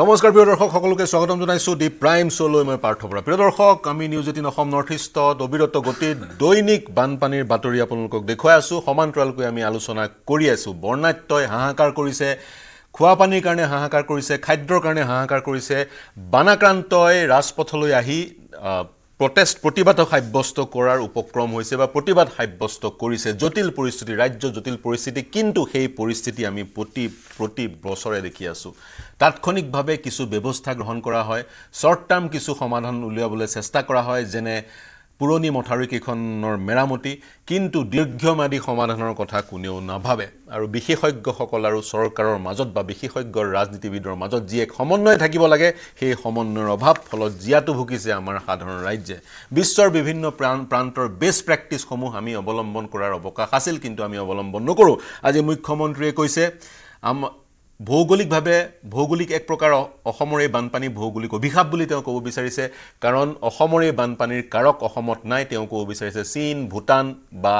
নমস্কাৰ প্ৰিয় দৰ্শক সকলোকে স্বাগতম জনাইছোঁ দি প্ৰাইম শ্ব'লৈ মই পাৰ্থ বৰা প্ৰিয় দৰ্শক আমি নিউজ এইটিন অসম নৰ্থ ইষ্টত অবিৰত গতিত দৈনিক বানপানীৰ বাতৰি আপোনালোকক দেখুৱাই আছোঁ সমান্তৰালকৈ আমি আলোচনা কৰি আছোঁ বৰ্ণাট্যই হাহাকাৰ কৰিছে খোৱা পানীৰ কাৰণে হাহাকাৰ কৰিছে খাদ্যৰ কাৰণে হাহাকাৰ কৰিছে বানাক্ৰান্তই ৰাজপথলৈ আহি প্ৰটেষ্ট প্ৰতিবাদক সাব্যস্ত কৰাৰ উপক্ৰম হৈছে বা প্ৰতিবাদ সাব্যস্ত কৰিছে জটিল পৰিস্থিতি ৰাজ্য জটিল পৰিস্থিতি কিন্তু সেই পৰিস্থিতি আমি প্ৰতি প্ৰতি বছৰে দেখি আছোঁ তাৎক্ষণিকভাৱে কিছু ব্যৱস্থা গ্ৰহণ কৰা হয় শ্বৰ্ট টাৰ্ম কিছু সমাধান উলিয়াবলৈ চেষ্টা কৰা হয় যেনে পুৰণি মথাউৰিকেইখনৰ মেৰামতি কিন্তু দীৰ্ঘম্যাদী সমাধানৰ কথা কোনেও নাভাবে আৰু বিশেষজ্ঞসকল আৰু চৰকাৰৰ মাজত বা বিশেষজ্ঞৰ ৰাজনীতিবিদৰ মাজত যি এক সমন্বয় থাকিব লাগে সেই সমন্বয়ৰ অভাৱ ফলত জীয়াতো ভুগিছে আমাৰ সাধাৰণ ৰাজ্যে বিশ্বৰ বিভিন্ন প্ৰাণ প্ৰান্তৰ বেষ্ট প্ৰেক্টিছসমূহ আমি অৱলম্বন কৰাৰ অৱকাশ আছিল কিন্তু আমি অৱলম্বন নকৰোঁ আজি মুখ্যমন্ত্ৰীয়ে কৈছে আমাৰ ভৌগোলিকভাৱে ভৌগোলিক এক প্ৰকাৰ অসমৰ এই বানপানী ভৌগোলিক অভিশাপ বুলি তেওঁ ক'ব বিচাৰিছে কাৰণ অসমৰ এই বানপানীৰ কাৰক অসমত নাই তেওঁ ক'ব বিচাৰিছে চীন ভূটান বা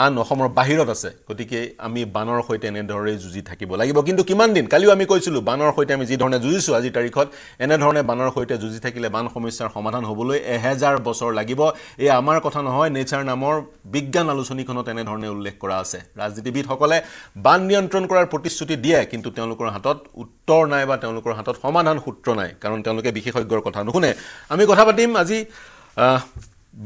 আন অসমৰ বাহিৰত আছে গতিকে আমি বানৰ সৈতে এনেদৰেই যুঁজি থাকিব লাগিব কিন্তু কিমান দিন কালিও আমি কৈছিলোঁ বানৰ সৈতে আমি যিধৰণে যুঁজিছোঁ আজিৰ তাৰিখত এনেধৰণে বানৰ সৈতে যুঁজি থাকিলে বান সমস্যাৰ সমাধান হ'বলৈ এহেজাৰ বছৰ লাগিব এই আমাৰ কথা নহয় নেচাৰ নামৰ বিজ্ঞান আলোচনীখনত এনেধৰণে উল্লেখ কৰা আছে ৰাজনীতিবিদসকলে বান নিয়ন্ত্ৰণ কৰাৰ প্ৰতিশ্ৰুতি দিয়ে কিন্তু তেওঁলোকৰ হাতত উত্তৰ নাই বা তেওঁলোকৰ হাতত সমাধান সূত্ৰ নাই কাৰণ তেওঁলোকে বিশেষজ্ঞৰ কথা নুশুনে আমি কথা পাতিম আজি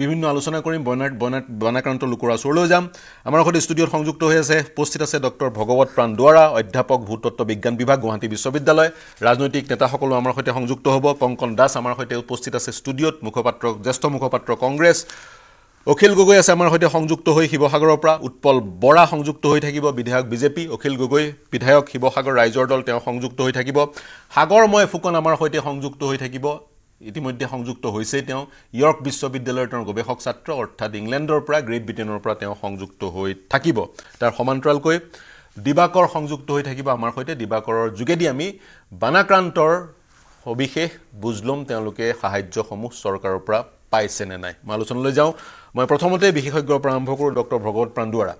বিভিন্ন আলোচনা কৰিম বনাৰ বনাট বনাক্ৰান্ত লোকৰ ওচৰলৈ যাম আমাৰ সৈতে ষ্টুডিঅ'ত সংযুক্ত হৈ আছে উপস্থিত আছে ডক্টৰ ভগৱত প্ৰাণ দুৱাৰা অধ্যাপক ভূতত্ব বিজ্ঞান বিভাগ গুৱাহাটী বিশ্ববিদ্যালয় ৰাজনৈতিক নেতাসকলো আমাৰ সৈতে সংযুক্ত হ'ব কংকন দাস আমাৰ সৈতে উপস্থিত আছে ষ্টুডিঅ'ত মুখপাত্ৰ জ্যেষ্ঠ মুখপাত্ৰ কংগ্ৰেছ অখিল গগৈ আছে আমাৰ সৈতে সংযুক্ত হৈ শিৱসাগৰৰ পৰা উৎপল বৰা সংযুক্ত হৈ থাকিব বিধায়ক বিজেপি অখিল গগৈ বিধায়ক শিৱসাগৰ ৰাইজৰ দল তেওঁ সংযুক্ত হৈ থাকিব সাগৰময় ফুকন আমাৰ সৈতে সংযুক্ত হৈ থাকিব ইতিমধ্যে সংযুক্ত হৈছে তেওঁ ইয়ৰ্ক বিশ্ববিদ্যালয়ৰ তেওঁৰ গৱেষক ছাত্ৰ অৰ্থাৎ ইংলেণ্ডৰ পৰা গ্ৰেট ব্ৰিটেইনৰ পৰা তেওঁ সংযুক্ত হৈ থাকিব তাৰ সমান্তৰালকৈ দিবাকৰ সংযুক্ত হৈ থাকিব আমাৰ সৈতে দিবাকৰৰ যোগেদি আমি বানাক্ৰান্তৰ সবিশেষ বুজ ল'ম তেওঁলোকে সাহায্যসমূহ চৰকাৰৰ পৰা পাইছে নে নাই মই আলোচনালৈ যাওঁ মই প্ৰথমতে বিশেষজ্ঞৰ পৰা আৰম্ভ কৰোঁ ডক্টৰ ভগৱত প্ৰাণদুৱাৰা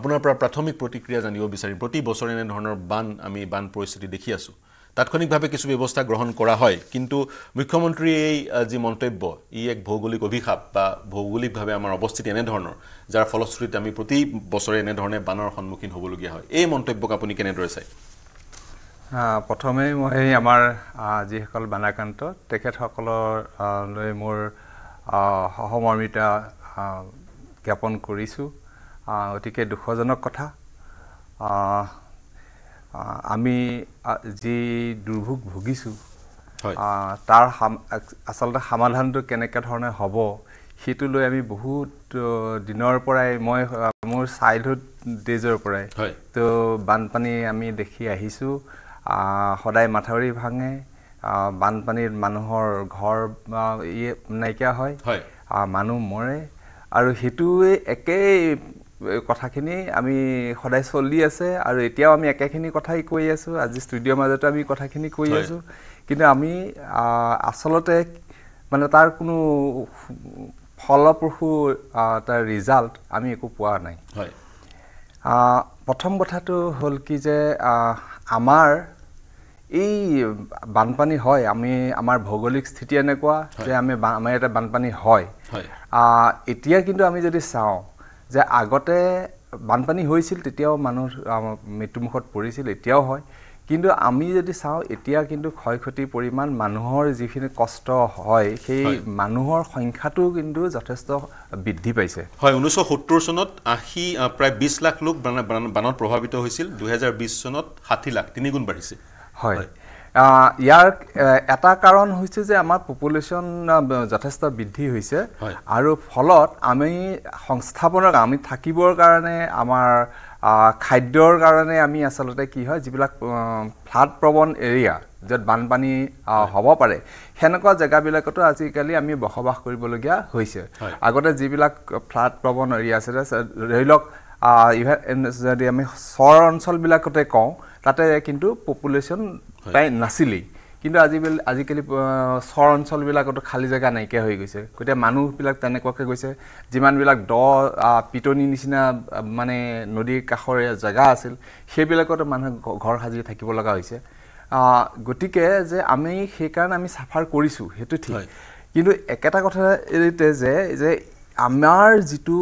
আপোনাৰ পৰা প্ৰাথমিক প্ৰতিক্ৰিয়া জানিব বিচাৰিম প্ৰতি বছৰে এনেধৰণৰ বান আমি বান পৰিস্থিতি দেখি আছোঁ তাৎক্ষণিকভাৱে কিছু ব্যৱস্থা গ্ৰহণ কৰা হয় কিন্তু মুখ্যমন্ত্ৰীৰ এই যি মন্তব্য ই এক ভৌগোলিক অভিশাপ বা ভৌগোলিকভাৱে আমাৰ অৱস্থিতি এনেধৰণৰ যাৰ ফলশ্ৰুতিত আমি প্ৰতি বছৰে এনেধৰণে বানৰ সন্মুখীন হ'বলগীয়া হয় এই মন্তব্যক আপুনি কেনেদৰে চাই প্ৰথমে মই আমাৰ যিসকল বানাক্ৰান্ত তেখেতসকললৈ মোৰ সহমৰ্মিতা জ্ঞাপন কৰিছোঁ অতিকে দুখজনক কথা আমি যি দুৰ্ভোগ ভুগিছোঁ তাৰ আচলতে সমাধানটো কেনেকুৱা ধৰণে হ'ব সেইটো লৈ আমি বহুত দিনৰ পৰাই মই মোৰ চাইল্ডহুড ডেজৰ পৰাই তো বানপানী আমি দেখি আহিছোঁ সদায় মাথাউৰি ভাঙে বানপানীত মানুহৰ ঘৰ বা নাইকিয়া হয় মানুহ মৰে আৰু সেইটোৱে একেই কথাখিনি আমি সদায় চলি আছে আৰু এতিয়াও আমি একেখিনি কথাই কৈ আছোঁ আজি ষ্টুডিঅ'ৰ মাজতো আমি কথাখিনি কৈ আছোঁ কিন্তু আমি আচলতে মানে তাৰ কোনো ফলপ্ৰসূ তাৰ ৰিজাল্ট আমি একো পোৱা নাই প্ৰথম কথাটো হ'ল কি যে আমাৰ এই বানপানী হয় আমি আমাৰ ভৌগোলিক স্থিতি এনেকুৱা যে আমি আমাৰ ইয়াতে বানপানী হয় এতিয়া কিন্তু আমি যদি চাওঁ যে আগতে বানপানী হৈছিল তেতিয়াও মানুহ মৃত্যুমুখত পৰিছিল এতিয়াও হয় কিন্তু আমি যদি চাওঁ এতিয়া কিন্তু ক্ষয় ক্ষতিৰ পৰিমাণ মানুহৰ যিখিনি কষ্ট হয় সেই মানুহৰ সংখ্যাটো কিন্তু যথেষ্ট বৃদ্ধি পাইছে হয় ঊনৈছশ সত্তৰ চনত আশী প্ৰায় বিছ লাখ লোক বানত প্ৰভাৱিত হৈছিল দুহেজাৰ বিছ চনত ষাঠি লাখ তিনিগুণ বাঢ়িছে হয় ইয়াৰ এটা কাৰণ হৈছে যে আমাৰ পপুলেশ্যন যথেষ্ট বৃদ্ধি হৈছে আৰু ফলত আমি সংস্থাপনৰ আমি থাকিবৰ কাৰণে আমাৰ খাদ্যৰ কাৰণে আমি আচলতে কি হয় যিবিলাক ফ্লাড প্ৰৱণ এৰিয়া য'ত বানপানী হ'ব পাৰে সেনেকুৱা জেগাবিলাকতো আজিকালি আমি বসবাস কৰিবলগীয়া হৈছে আগতে যিবিলাক ফ্লাড প্ৰৱণ এৰিয়া আছিলে ধৰি লওক যদি আমি চৰ অঞ্চলবিলাকতে কওঁ তাতে কিন্তু পপুলেশ্যন প্ৰায় নাছিলেই কিন্তু আজিকালি আজিকালি চৰ অঞ্চলবিলাকতো খালী জেগা নাইকিয়া হৈ গৈছে গতিকে মানুহবিলাক তেনেকুৱাকৈ গৈছে যিমানবিলাক দ পিটনি নিচিনা মানে নদীৰ কাষৰে জেগা আছিল সেইবিলাকতো মানুহে ঘৰ সাজি থাকিব লগা হৈছে গতিকে যে আমি সেইকাৰণে আমি চাফাৰ কৰিছোঁ সেইটো ঠিক কিন্তু একেটা কথা যে যে আমাৰ যিটো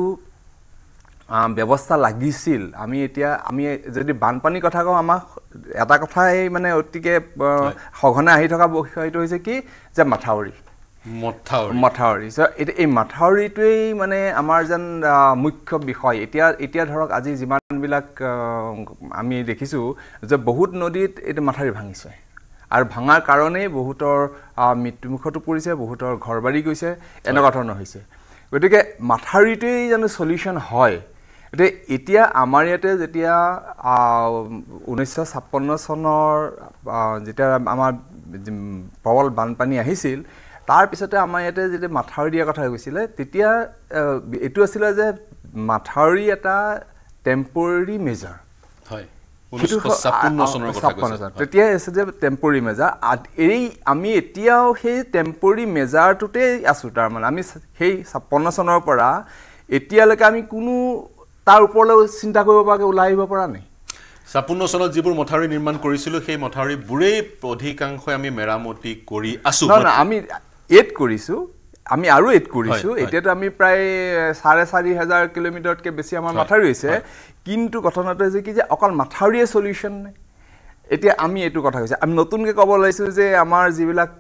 ব্যৱস্থা লাগিছিল আমি এতিয়া আমি যদি বানপানীৰ কথা কওঁ আমাক এটা কথাই মানে অতিকে সঘনাই আহি থকা বিষয়টো হৈছে কি যে মাথাউৰি মথাউৰি চ' এতিয়া এই মাথাউৰিটোৱেই মানে আমাৰ যেন মুখ্য বিষয় এতিয়া এতিয়া ধৰক আজি যিমানবিলাক আমি দেখিছোঁ যে বহুত নদীত এইটো মাথাউৰি ভাঙিছে আৰু ভাঙাৰ কাৰণেই বহুতৰ মৃত্যুমুখতো পৰিছে বহুতৰ ঘৰ বাঢ়ি গৈছে এনেকুৱা ধৰণৰ হৈছে গতিকে মাথাউৰিটোৱেই জানো চলিউশ্যন হয় এতিয়া এতিয়া আমাৰ ইয়াতে যেতিয়া ঊনৈছশ ছাপন্ন চনৰ যেতিয়া আমাৰ প্ৰবল বানপানী আহিছিল তাৰপিছতে আমাৰ ইয়াতে যেতিয়া মাথাউৰি দিয়াৰ কথা কৈছিলে তেতিয়া এইটো আছিলে যে মাথাউৰি এটা টেম্পৰৰী মেজাৰ হয় তেতিয়াই আছে যে টেম্পৰৰী মেজাৰ এই আমি এতিয়াও সেই টেম্পৰৰী মেজাৰটোতেই আছোঁ তাৰমানে আমি সেই ছাপন্ন চনৰ পৰা এতিয়ালৈকে আমি কোনো তাৰ ওপৰলৈ চিন্তা কৰিব পৰাকৈ ওলাই আহিব পৰা নাই ছাপন্ন চনত যিবোৰ মথাউৰি নিৰ্মাণ কৰিছিলোঁ সেই মথাউৰিবোৰেই অধিকাংশই আমি মেৰামতি কৰি আছোঁ আমি এড কৰিছোঁ আমি আৰু এড কৰিছোঁ এতিয়াতো আমি প্ৰায় চাৰে চাৰি হাজাৰ কিলোমিটাৰতকৈ বেছি আমাৰ মাথাউৰি হৈছে কিন্তু কথনটো হৈছে কি যে অকল মাথাউৰিয়ে চলিউশ্যন নাই এতিয়া আমি এইটো কথা কৈছোঁ আমি নতুনকৈ ক'ব লাগিছোঁ যে আমাৰ যিবিলাক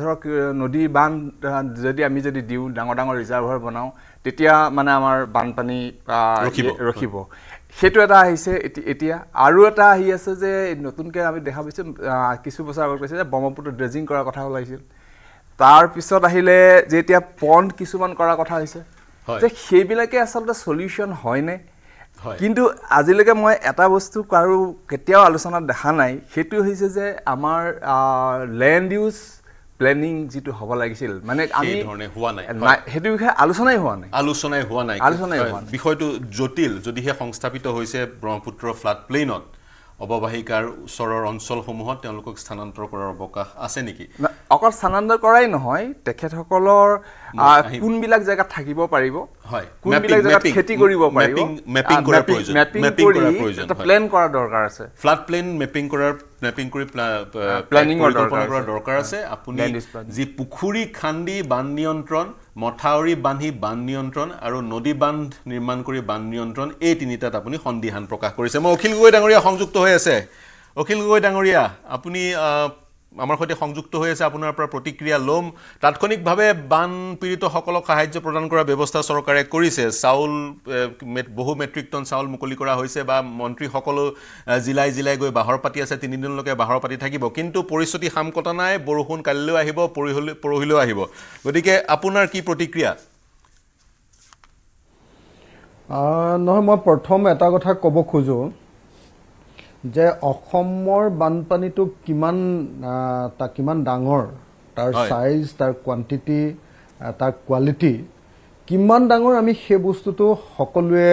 ধৰক নদী বান্ধ যদি আমি যদি দিওঁ ডাঙৰ ডাঙৰ ৰিজাৰ্ভাৰ বনাওঁ তেতিয়া মানে আমাৰ বানপানী ৰখিব সেইটো এটা আহিছে এতিয়া আৰু এটা আহি আছে যে নতুনকৈ আমি দেখা পাইছোঁ কিছু বছৰ আগত কৈছে যে ব্ৰহ্মপুত্ৰ ড্ৰেজিং কৰাৰ কথা ওলাইছিল তাৰপিছত আহিলে যে এতিয়া পণ্ড কিছুমান কৰাৰ কথা হৈছে যে সেইবিলাকে আচলতে চলিউশ্যন হয়নে কিন্তু আজিলৈকে মই এটা বস্তু কাৰো কেতিয়াও আলোচনাত দেখা নাই সেইটো হৈছে যে আমাৰ লেণ্ড ইউজ প্লেনিং যিটো হ'ব লাগিছিল মানে আমি ধৰণে হোৱা নাই সেইটো বিষয়ে আলোচনাই হোৱা নাই আলোচনাই হোৱা নাই আলোচনাই হোৱা নাই বিষয়টো জটিল যদিহে সংস্থাপিত হৈছে ব্ৰহ্মপুত্ৰ ফ্লাড প্লেইনত অৱবাহিকাৰ ওচৰৰ অঞ্চলসমূহত তেওঁলোকক স্থানান্তৰ কৰাৰ অৱকাশ আছে নেকি অকল স্থানান্তৰ কৰাই নহয় তেখেতসকলৰ কোনবিলাক জেগাত থাকিব পাৰিব কোনবিলাক জেগাত খেতি কৰিব পাৰিব প্লেন কৰাৰ দৰকাৰ আছে ফ্লাড প্লেন মেপিং কৰাৰ মেপিং কৰি প্লেনিং কৰাৰ দৰকাৰ আছে যি পুখুৰী খান্দি বান নিয়ন্ত্ৰণ মথাউৰি বান্ধি বান নিয়ন্ত্ৰণ আৰু নদী বান্ধ নিৰ্মাণ কৰি বান নিয়ন্ত্ৰণ এই তিনিটাত আপুনি সন্দিহান প্ৰকাশ কৰিছে মই অখিল গগৈ ডাঙৰীয়া সংযুক্ত হৈ আছে অখিল গগৈ ডাঙৰীয়া আপুনি আমাৰ সৈতে সংযুক্ত হৈ আছে আপোনাৰ পৰা প্ৰতিক্ৰিয়া ল'ম তাৎক্ষণিকভাৱে বান পীড়িতসকলক সাহাৰ্য প্ৰদান কৰাৰ ব্যৱস্থা চৰকাৰে কৰিছে চাউল বহু মেট্ৰিক টন চাউল মুকলি কৰা হৈছে বা মন্ত্ৰীসকলো জিলাই জিলাই গৈ বাঁহৰ পাতি আছে তিনিদিনলৈকে বাঁহৰ পাতি থাকিব কিন্তু পৰিস্থিতি সাম কটা নাই বৰষুণ কালিলৈও আহিব পৰহিলৈ পৰহিলৈও আহিব গতিকে আপোনাৰ কি প্ৰতিক্ৰিয়া নহয় মই প্ৰথম এটা কথা ক'ব খোজোঁ যে অসমৰ বানপানীটো কিমান কিমান ডাঙৰ তাৰ চাইজ তাৰ কোৱান্টিটি তাৰ কোৱালিটি কিমান ডাঙৰ আমি সেই বস্তুটো সকলোৱে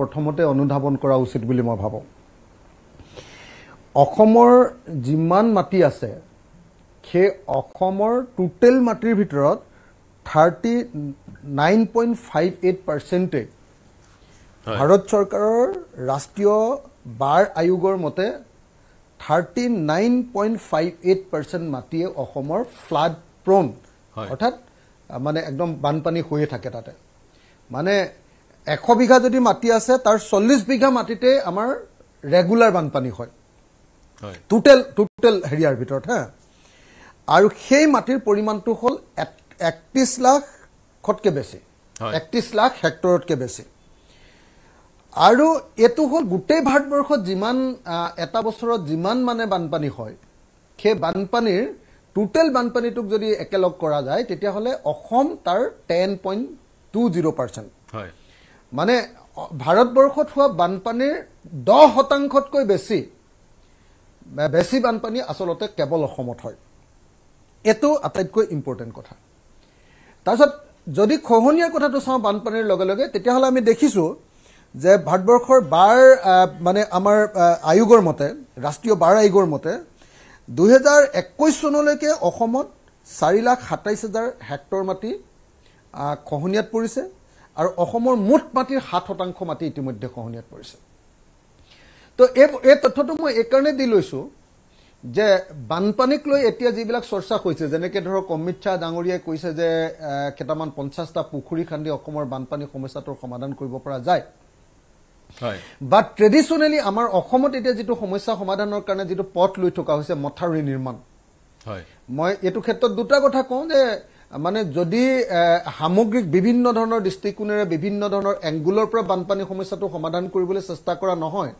প্ৰথমতে অনুধাৱন কৰা উচিত বুলি মই ভাবোঁ অসমৰ যিমান মাটি আছে সেই অসমৰ টোটেল মাটিৰ ভিতৰত thirty nine point five eight পাৰ্চেণ্টেই ভাৰত চৰকাৰৰ ৰাষ্ট্ৰীয় বাৰ আয়োগৰ মতে thirty nine point five eight percent মাটিয়ে অসমৰ ফ্লাড প্ৰ'ন অৰ্থাৎ মানে একদম বানপানী হৈয়ে থাকে তাতে মানে এশ বিঘা যদি মাটি আছে তাৰ চল্লিছ বিঘা মাটিতে আমাৰ ৰেগুলাৰ বানপানী হয় টোটেল টোটেল হেৰিয়াৰ ভিতৰত হা আৰু সেই মাটিৰ পৰিমাণটো হ'ল একত্ৰিছ লাখতকৈ বেছি একত্ৰিছ লাখ হেক্টৰতকৈ বেছি আৰু এইটো হ'ল গোটেই ভাৰতবৰ্ষত যিমান এটা বছৰত যিমান মানে বানপানী হয় সেই বানপানীৰ টোটেল বানপানীটোক যদি একেলগ কৰা যায় তেতিয়াহ'লে অসম তাৰ ten point two zero' percent হয় মানে ভাৰতবৰ্ষত হোৱা বানপানীৰ দহ শতাংশতকৈ বেছি বেছি বানপানী আচলতে কেৱল অসমত হয় এইটো আটাইতকৈ ইম্পৰ্টেণ্ট কথা তাৰপিছত যদি খহনীয়া কথাটো চাওঁ বানপানীৰ লগে লগে তেতিয়াহ'লে আমি দেখিছোঁ যে ভাৰতবৰ্ষৰ বাৰ মানে আমাৰ আয়োগৰ মতে ৰাষ্ট্ৰীয় বাৰ আয়োগৰ মতে দুহেজাৰ একৈছ চনলৈকে অসমত চাৰি লাখ সাতাইছ হাজাৰ হেক্টৰ মাটি খহনীয়াত পৰিছে আৰু অসমৰ মুঠ মাটিৰ সাত শতাংশ মাটি ইতিমধ্যে খহনীয়াত পৰিছে তো এই এই তথ্যটো মই এইকাৰণে দি লৈছোঁ যে বানপানীক লৈ এতিয়া যিবিলাক চৰ্চা হৈছে যেনেকৈ ধৰক অমিত শ্বাহ ডাঙৰীয়াই কৈছে যে কেইটামান পঞ্চাছটা পুখুৰী খান্দি অসমৰ বানপানী সমস্যাটোৰ সমাধান কৰিব পৰা যায় বাট ট্ৰেডিশ্যনেলি আমাৰ অসমত এতিয়া যিটো সমস্যা সমাধানৰ কাৰণে যিটো পথ লৈ থকা হৈছে মথাউৰি নিৰ্মাণ মই এইটো ক্ষেত্ৰত দুটা কথা কওঁ যে মানে যদি সামগ্ৰিক বিভিন্ন ধৰণৰ দৃষ্টিকোণেৰে বিভিন্ন ধৰণৰ এংগুলৰ পৰা বানপানী সমস্যাটো সমাধান কৰিবলৈ চেষ্টা কৰা নহয়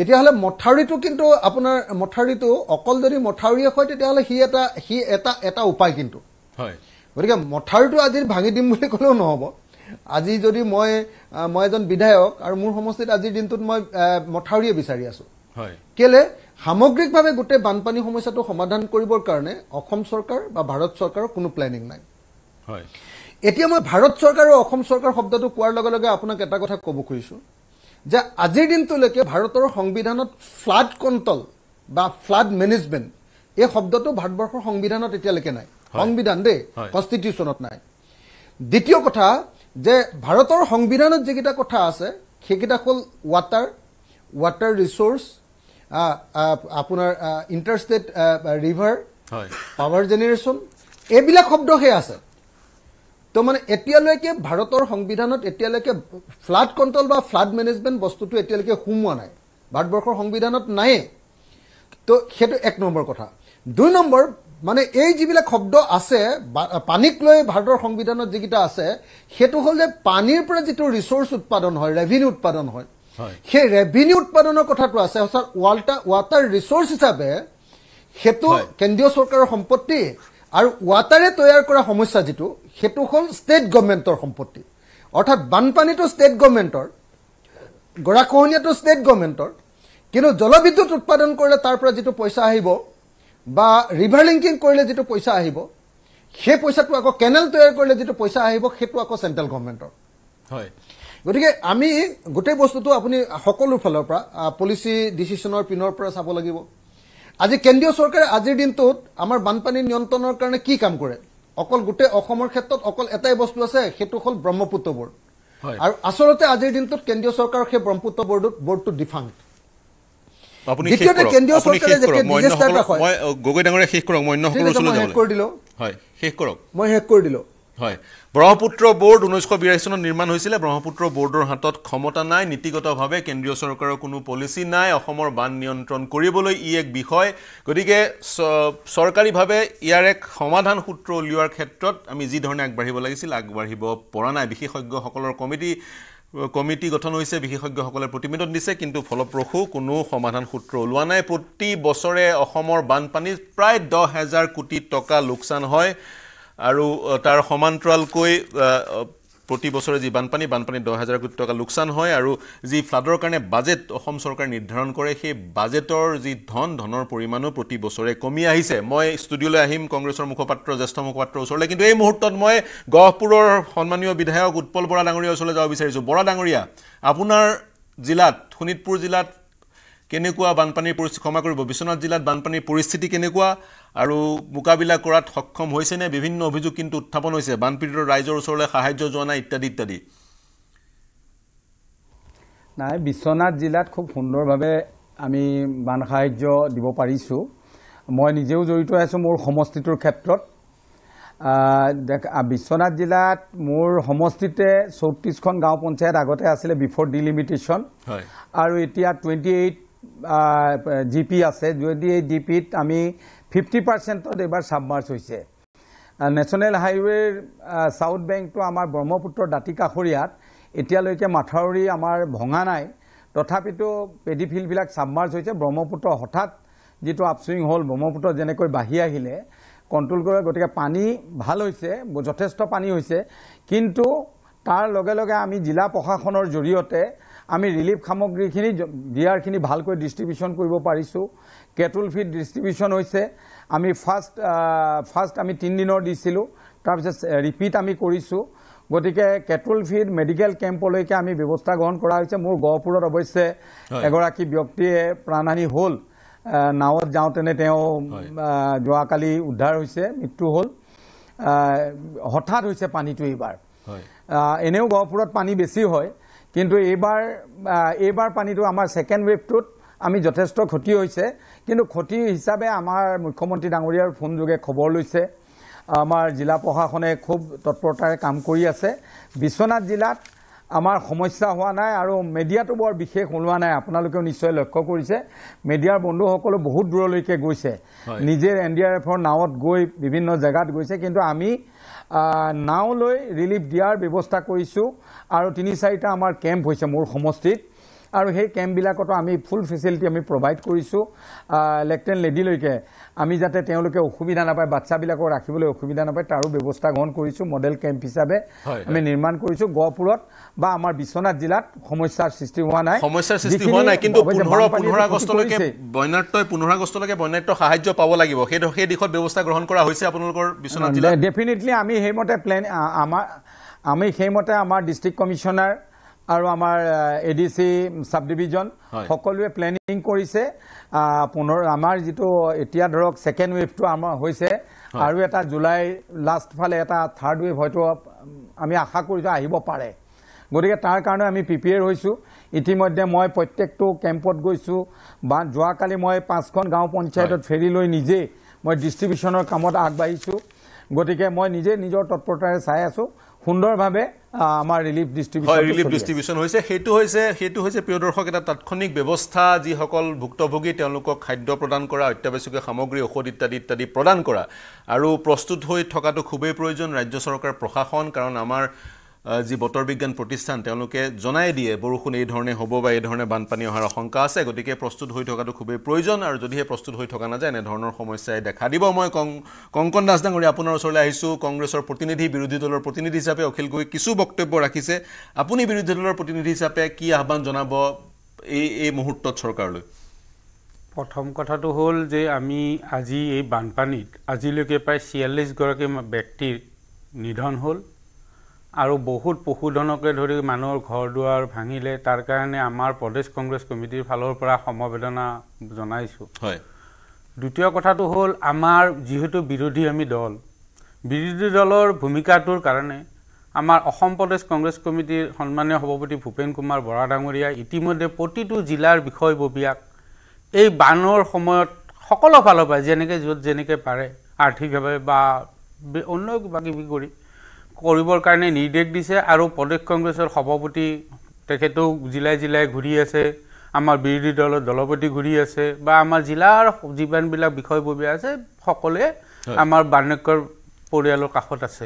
তেতিয়াহ'লে মথাউৰিটো কিন্তু আপোনাৰ মথাউৰিটো অকল যদি মথাউৰিয়ে হয় তেতিয়াহ'লে সি এটা সি এটা এটা উপায় কিন্তু হয় গতিকে মথাউৰিটো আজি ভাঙি দিম বুলি ক'লেও নহ'ব হয় আজি যদি মই মই এজন বিধায়ক আৰু মোৰ সমষ্টিত আজিৰ দিনটোত মই মঠাউৰিয়ে বিচাৰি আছো হয় কেলে সামগ্ৰিকভাৱে গোটেই বানপানী সমস্যাটো সমাধান কৰিবৰ কাৰণে অসম চৰকাৰ বা ভাৰত চৰকাৰৰ কোনো প্লেনিং নাই এতিয়া মই ভাৰত চৰকাৰ আৰু অসম চৰকাৰ শব্দটো কোৱাৰ লগে লগে আপোনাক এটা কথা ক'ব খুজিছো যে আজিৰ দিনটোলৈকে ভাৰতৰ সংবিধানত ফ্লাড কণ্ট্ৰল বা ফ্লাড মেনেজমেণ্ট এই শব্দটো ভাৰতবৰ্ষৰ সংবিধানত এতিয়ালৈকে নাই সংবিধান দেই কনষ্টিটিউশ্যনত নাই দ্বিতীয় কথা যে ভাৰতৰ সংবিধানত যিকেইটা কথা আছে সেইকেইটা হ'ল ৱাটাৰ ৱাটাৰ ৰিচৰ্চ আপোনাৰ ইণ্টাৰষ্টেট ৰিভাৰ পাৱাৰ জেনেৰেশ্যন এইবিলাক শব্দহে আছে তো মানে এতিয়ালৈকে ভাৰতৰ সংবিধানত এতিয়ালৈকে ফ্লাড কণ্ট্ৰল বা ফ্লাড মেনেজমেণ্ট বস্তুটো এতিয়ালৈকে সোমোৱা নাই ভাৰতবৰ্ষৰ সংবিধানত নায়েই তো সেইটো এক নম্বৰ কথা দুই নম্বৰ মানে এই যিবিলাক শব্দ আছে পানীক লৈ ভাৰতৰ সংবিধানত যিকেইটা আছে সেইটো হ'ল যে পানীৰ পৰা যিটো ৰিচৰ্চ উৎপাদন হয় ৰেভিনিউ উৎপাদন হয় সেই ৰেভিনিউ উৎপাদনৰ কথাটো আছে ৱাটাৰ ৰিচৰ্চ হিচাপে সেইটো কেন্দ্ৰীয় চৰকাৰৰ সম্পত্তি আৰু ৱাটাৰে তৈয়াৰ কৰা সমস্যা যিটো সেইটো হ'ল ষ্টেট গভৰ্ণমেণ্টৰ সম্পত্তি অৰ্থাৎ বানপানীটো ষ্টেট গভমেণ্টৰ গৰাখহনীয়াটো ষ্টেট গভমেণ্টৰ কিন্তু জলবিদ্যুৎ উৎপাদন কৰিলে তাৰ পৰা যিটো পইচা আহিব বা ৰিভাৰ লিংকিং কৰিলে যিটো পইচা আহিব সেই পইচাটো আকৌ কেনেল তৈয়াৰ কৰিলে যিটো পইচা আহিব সেইটো আকৌ চেণ্ট্ৰেল গভমেণ্টৰ হয় গতিকে আমি গোটেই বস্তুটো আপুনি সকলো ফালৰ পৰা পলিচি ডিচিশ্যনৰ পিনৰ পৰা চাব লাগিব আজি কেন্দ্ৰীয় চৰকাৰে আজিৰ দিনটোত আমাৰ বানপানী নিয়ন্ত্ৰণৰ কাৰণে কি কাম কৰে অকল গোটেই অসমৰ ক্ষেত্ৰত অকল এটাই বস্তু আছে সেইটো হ'ল ব্ৰহ্মপুত্ৰ বৰ্ড আৰু আচলতে আজিৰ দিনটোত কেন্দ্ৰীয় চৰকাৰৰ সেই ব্ৰহ্মপুত্ৰ বৰ্ডত বৰ্ডটো ডিফাংক্ট দ্বিতীয়তে কেন্দ্ৰীয় চৰকাৰে যেতিয়া নিজে ষ্টাৰ্টআপ হয় মই গগৈ ডাঙৰে শেষ কৰক মই অন্য সকলো চলে যাওঁ কৰি দিলো হয় শেষ কৰক মই শেষ কৰি দিলো হয় ব্ৰহ্মপুত্ৰ বৰ্ড ঊনৈছশ বিৰাশী চনত নিৰ্মাণ হৈছিলে ব্ৰহ্মপুত্ৰ বৰ্ডৰ হাতত ক্ষমতা নাই নীতিগতভাৱে কেন্দ্ৰীয় চৰকাৰৰ কোনো পলিচি নাই অসমৰ বান নিয়ন্ত্ৰণ কৰিবলৈ ই এক বিষয় গতিকে চৰকাৰীভাৱে ইয়াৰ এক সমাধান সূত্ৰ উলিওৱাৰ ক্ষেত্ৰত আমি যিধৰণে আগবাঢ়িব লাগিছিল আগবাঢ়িব পৰা নাই বিশেষজ্ঞসকলৰ কমিটি কমিটি গঠন হৈছে বিশেষজ্ঞসকলে প্ৰতিবেদন দিছে কিন্তু ফলপ্ৰসূ কোনো সমাধান সূত্ৰ ওলোৱা নাই প্ৰতি বছৰে অসমৰ বানপানী প্ৰায় দহ হেজাৰ কোটি টকা লোকচান হয় আৰু তাৰ সমান্তৰালকৈ প্ৰতি বছৰে যি বানপানী বানপানীত দহ হাজাৰ কোটি টকা লোকচান হয় আৰু যি ফ্লাডৰ কাৰণে বাজেট অসম চৰকাৰে নিৰ্ধাৰণ কৰে সেই বাজেটৰ যি ধন ধনৰ পৰিমাণো প্ৰতি বছৰে কমি আহিছে মই ষ্টুডিঅ'লৈ আহিম কংগ্ৰেছৰ মুখপাত্ৰ জ্যেষ্ঠ মুখপাত্ৰৰ ওচৰলৈ কিন্তু এই মুহূৰ্তত মই গহপুৰৰ সন্মানীয় বিধায়ক উৎপল বৰা ডাঙৰীয়াৰ ওচৰলৈ যাব বিচাৰিছোঁ বৰা ডাঙৰীয়া আপোনাৰ জিলাত শোণিতপুৰ জিলাত কেনেকুৱা বানপানীৰ পৰিস্থিতি ক্ষমা কৰিব বিশ্বনাথ জিলাত বানপানীৰ পৰিস্থিতি কেনেকুৱা আৰু মোকাবিলা কৰাত সক্ষম হৈছেনে বিভিন্ন অভিযোগ কিন্তু উত্থাপন হৈছে বানপীড়িত ৰাইজৰ ওচৰলৈ সাহায্য যোৱা নাই ইত্যাদি ইত্যাদি নাই বিশ্বনাথ জিলাত খুব সুন্দৰভাৱে আমি বান সাহাৰ্য দিব পাৰিছোঁ মই নিজেও জড়িত হৈ আছোঁ মোৰ সমষ্টিটোৰ ক্ষেত্ৰত বিশ্বনাথ জিলাত মোৰ সমষ্টিতে চৌত্ৰিছখন গাঁও পঞ্চায়ত আগতে আছিলে বিফৰ ডিলিমিটেশ্যন আৰু এতিয়া টুৱেণ্টি এইট জি পি আছে যদি এই ডি পিত আমি ফিফটি পাৰ্চেণ্টত এইবাৰ ছাবমাৰ্চ হৈছে নেশ্যনেল হাইৱেৰ চাউথ বেংকটো আমাৰ ব্ৰহ্মপুত্ৰৰ দাঁতি কাষৰীয়াত এতিয়ালৈকে মাথাউৰি আমাৰ ভঙা নাই তথাপিতো পেডিফিল্ডবিলাক ছাবমাৰ্চ হৈছে ব্ৰহ্মপুত্ৰ হঠাৎ যিটো আপচুইং হ'ল ব্ৰহ্মপুত্ৰ যেনেকৈ বাঢ়ি আহিলে কণ্ট্ৰল কৰে গতিকে পানী ভাল হৈছে যথেষ্ট পানী হৈছে কিন্তু তাৰ লগে লগে আমি জিলা প্ৰশাসনৰ জৰিয়তে আমি ৰিলিফ সামগ্ৰীখিনি দিয়াৰখিনি ভালকৈ ডিষ্ট্ৰিবিউশ্যন কৰিব পাৰিছোঁ কেটল ফিড ডিষ্ট্ৰিবিউশ্যন হৈছে আমি ফাৰ্ষ্ট ফাৰ্ষ্ট আমি তিনিদিনৰ দিছিলোঁ তাৰপিছত ৰিপিট আমি কৰিছোঁ গতিকে কেটল ফিড মেডিকেল কেম্পলৈকে আমি ব্যৱস্থা গ্ৰহণ কৰা হৈছে মোৰ গহপুৰত অৱশ্যে এগৰাকী ব্যক্তিয়ে প্ৰাণহানি হ'ল নাৱত যাওঁতেনে তেওঁ যোৱাকালি উদ্ধাৰ হৈছে মৃত্যু হ'ল হঠাৎ হৈছে পানীটো এইবাৰ এনেও গহপুৰত পানী বেছি হয় কিন্তু এইবাৰ এইবাৰ পানীটো আমাৰ ছেকেণ্ড ৱেভটোত আমি যথেষ্ট ক্ষতি হৈছে কিন্তু ক্ষতি হিচাপে আমাৰ মুখ্যমন্ত্ৰী ডাঙৰীয়াৰ ফোনযোগে খবৰ লৈছে আমাৰ জিলা প্ৰশাসনে খুব তৎপৰতাৰে কাম কৰি আছে বিশ্বনাথ জিলাত আমাৰ সমস্যা হোৱা নাই আৰু মেডিয়াটো বৰ বিশেষ ওলোৱা নাই আপোনালোকেও নিশ্চয় লক্ষ্য কৰিছে মেডিয়াৰ বন্ধুসকলো বহুত দূৰলৈকে গৈছে নিজে এন ডি আৰ এফৰ নাৱত গৈ বিভিন্ন জেগাত গৈছে কিন্তু আমি নাও লৈ ৰিলিফ দিয়াৰ ব্যৱস্থা কৰিছোঁ আৰু তিনি চাৰিটা আমাৰ কেম্প হৈছে মোৰ সমষ্টিত আৰু সেই কেম্পবিলাকতো আমি ফুল ফেচিলিটি আমি প্ৰভাইড কৰিছোঁ লেকটেন লেডিলৈকে আমি যাতে তেওঁলোকে অসুবিধা নাপায় বাচ্ছাবিলাকক ৰাখিবলৈ অসুবিধা নাপায় তাৰো ব্যৱস্থা গ্ৰহণ কৰিছোঁ মডেল কেম্প হিচাপে আমি নিৰ্মাণ কৰিছোঁ গহপুৰত বা আমাৰ বিশ্বনাথ জিলাত সমস্যাৰ সৃষ্টি হোৱা নাই সমস্যাৰ সৃষ্টি হোৱা নাই কিন্তু পোন্ধৰ পোন্ধৰ আগষ্টলৈকে বন্যাৰ্থই পোন্ধৰ আগষ্টলৈকে বন্যাৰ্থ সাহাৰ্য পাব লাগিব সেই সেই দিশত ব্যৱস্থা গ্ৰহণ কৰা হৈছে আপোনালোকৰ বিশ্বনাথ জিলাত ডেফিনেটলি আমি সেইমতে প্লেন আমাৰ আমি সেইমতে আমাৰ ডিষ্ট্ৰিক্ট কমিশ্যনাৰ আৰু আমাৰ A D C sub division সকলোৱে প্লেনিং কৰিছে পুনৰ আমাৰ যিটো এতিয়া ধৰক ছেকেণ্ড ৱেভটো আমাৰ হৈছে আৰু এটা জুলাই লাষ্ট ফালে এটা থাৰ্ড ৱেভ হয়তো আমি আশা কৰিছোঁ আহিব পাৰে গতিকে তাৰ কাৰণে আমি প্ৰিপেয়াৰ হৈছোঁ ইতিমধ্যে মই প্ৰত্যেকটো কেম্পত গৈছোঁ বা যোৱাকালি মই পাঁচখন গাঁও পঞ্চায়তত ফেৰি লৈ নিজেই মই ডিষ্ট্ৰিবিউশ্যনৰ কামত আগবাঢ়িছোঁ গতিকে মই নিজে নিজৰ তৎপৰতাৰে চাই আছোঁ সুন্দৰভাৱে আমাৰ ৰিলিফ ডিষ্ট্ৰিবিউচন হয় ৰিলিফ ডিষ্ট্ৰিবিউচন হৈছে সেইটো হৈছে সেইটো হৈছে প্ৰিয় দৰ্শক এটা তাৎক্ষণিক ব্যৱস্থা যিসকল ভুক্তভোগী তেওঁলোকক খাদ্য প্ৰদান কৰা অত্যাৱশ্যকীয় সামগ্ৰী ঔষধ ইত্যাদি ইত্যাদি প্ৰদান কৰা আৰু প্ৰস্তুত হৈ থকাটো খুবেই প্ৰয়োজন ৰাজ্য চৰকাৰ প্ৰশাসন কাৰণ আমাৰ যি বতৰ বিজ্ঞান প্ৰতিষ্ঠান তেওঁলোকে জনাই দিয়ে বৰষুণ এই ধৰণে হ'ব বা এই ধৰণে বানপানী অহাৰ আশংকা আছে গতিকে প্ৰস্তুত হৈ থকাটো খুবেই প্ৰয়োজন আৰু যদিহে প্ৰস্তুত হৈ থকা নাযায় এনেধৰণৰ সমস্যাই দেখা দিব মই কং কংকন দাস ডাঙৰীয়া আপোনাৰ ওচৰলৈ আহিছোঁ কংগ্ৰেছৰ প্ৰতিনিধি বিৰোধী দলৰ প্ৰতিনিধি হিচাপে অখিল গগৈ কিছু বক্তব্য ৰাখিছে আপুনি বিৰোধী দলৰ প্ৰতিনিধি হিচাপে কি আহ্বান জনাব এই এই মুহূৰ্তত চৰকাৰলৈ প্ৰথম কথাটো হ'ল যে আমি আজি এই বানপানীত আজিলৈকে প্ৰায় ছিয়াল্লিছগৰাকী ব্যক্তিৰ নিধন হ'ল আৰু বহুত পশুধনকে ধৰি মানুহৰ ঘৰ দুৱাৰ ভাঙিলে তাৰ কাৰণে আমাৰ প্ৰদেশ কংগ্ৰেছ কমিটিৰ ফালৰ পৰা সমবেদনা জনাইছোঁ হয় দ্বিতীয় কথাটো হ'ল আমাৰ যিহেতু বিৰোধী আমি দল বিৰোধী দলৰ ভূমিকাটোৰ কাৰণে আমাৰ অসম প্ৰদেশ কংগ্ৰেছ কমিটিৰ সন্মানীয় সভাপতি ভূপেন কুমাৰ বৰা ডাঙৰীয়াই ইতিমধ্যে প্ৰতিটো জিলাৰ বিষয়ববীয়াক এই বানৰ সময়ত সকলো ফালৰ পৰা যেনেকৈ য'ত যেনেকৈ পাৰে আৰ্থিকভাৱে বা অন্য কিবা কিবি কৰি কৰিবৰ কাৰণে নিৰ্দেশ দিছে আৰু প্ৰদেশ কংগ্ৰেছৰ সভাপতি তেখেতেও জিলাই জিলাই ঘূৰি আছে আমাৰ বিৰোধী দলৰ দলপতি ঘূৰি আছে বা আমাৰ জিলাৰ যিমানবিলাক বিষয়ববীয়া আছে সকলোৱে আমাৰ বাণিজ্যৰ পৰিয়ালৰ কাষত আছে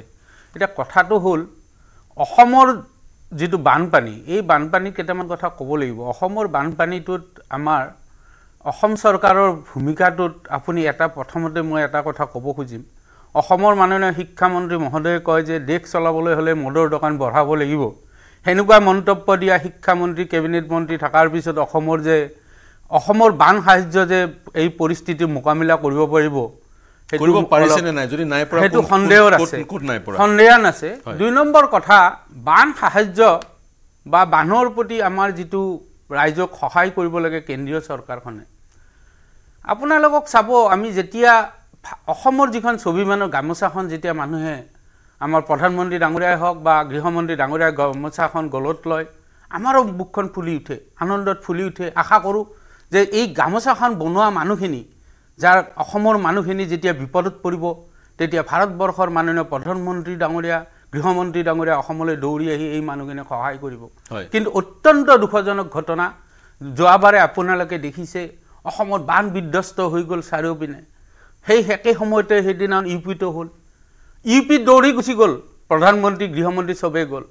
এতিয়া কথাটো হ'ল অসমৰ যিটো বানপানী এই বানপানীৰ কেইটামান কথা ক'ব লাগিব অসমৰ বানপানীটোত আমাৰ অসম চৰকাৰৰ ভূমিকাটোত আপুনি এটা প্ৰথমতে মই এটা কথা ক'ব খুজিম অসমৰ মাননীয় শিক্ষামন্ত্ৰী মহোদয়ে কয় যে দেশ চলাবলৈ হ'লে মদৰ দোকান বঢ়াব লাগিব সেনেকুৱা মন্তব্য দিয়া শিক্ষামন্ত্ৰী কেবিনেট মন্ত্ৰী থকাৰ পিছত অসমৰ যে অসমৰ বান সাহাৰ্য যে এই পৰিস্থিতিৰ মোকাবিলা কৰিব পাৰিব সেইটো সন্দেহৰ আছে আছে দুই নম্বৰ কথা বান সাহাৰ্য বা বানৰ প্ৰতি আমাৰ যিটো ৰাইজক সহায় কৰিব লাগে কেন্দ্ৰীয় চৰকাৰখনে আপোনালোকক চাব আমি যেতিয়া অসমৰ যিখন ছবি স্বাভিমানৰ গামোচাখন যেতিয়া মানুহে আমাৰ প্ৰধানমন্ত্ৰী ডাঙৰীয়াই হওক বা গৃহমন্ত্ৰী ডাঙৰীয়াই গামোচাখন গলত লয় আমাৰো মুখখন ফুলি উঠে আনন্দত ফুলি উঠে আশা কৰোঁ যে এই গামোচাখন বনোৱা মানুহখিনি যাৰ অসমৰ মানুহখিনি যেতিয়া বিপদত পৰিব তেতিয়া ভাৰতবৰ্ষৰ মাননীয় প্ৰধানমন্ত্ৰী ডাঙৰীয়া গৃহমন্ত্ৰী ডাঙৰীয়া অসমলৈ দৌৰি আহি এই মানুহখিনিক সহায় কৰিব কিন্তু অত্যন্ত দুখজনক ঘটনা যোৱাবাৰে আপোনালোকে দেখিছে অসমত বান বিধ্বস্ত হৈ গ'ল চাৰিওপিনে সেই একে সময়তে সেইদিনা ইউ পিতো হ'ল ইউ পি দৌৰি গুচি গ'ল প্ৰধানমন্ত্ৰী গৃহমন্ত্ৰী চবেই গ'ল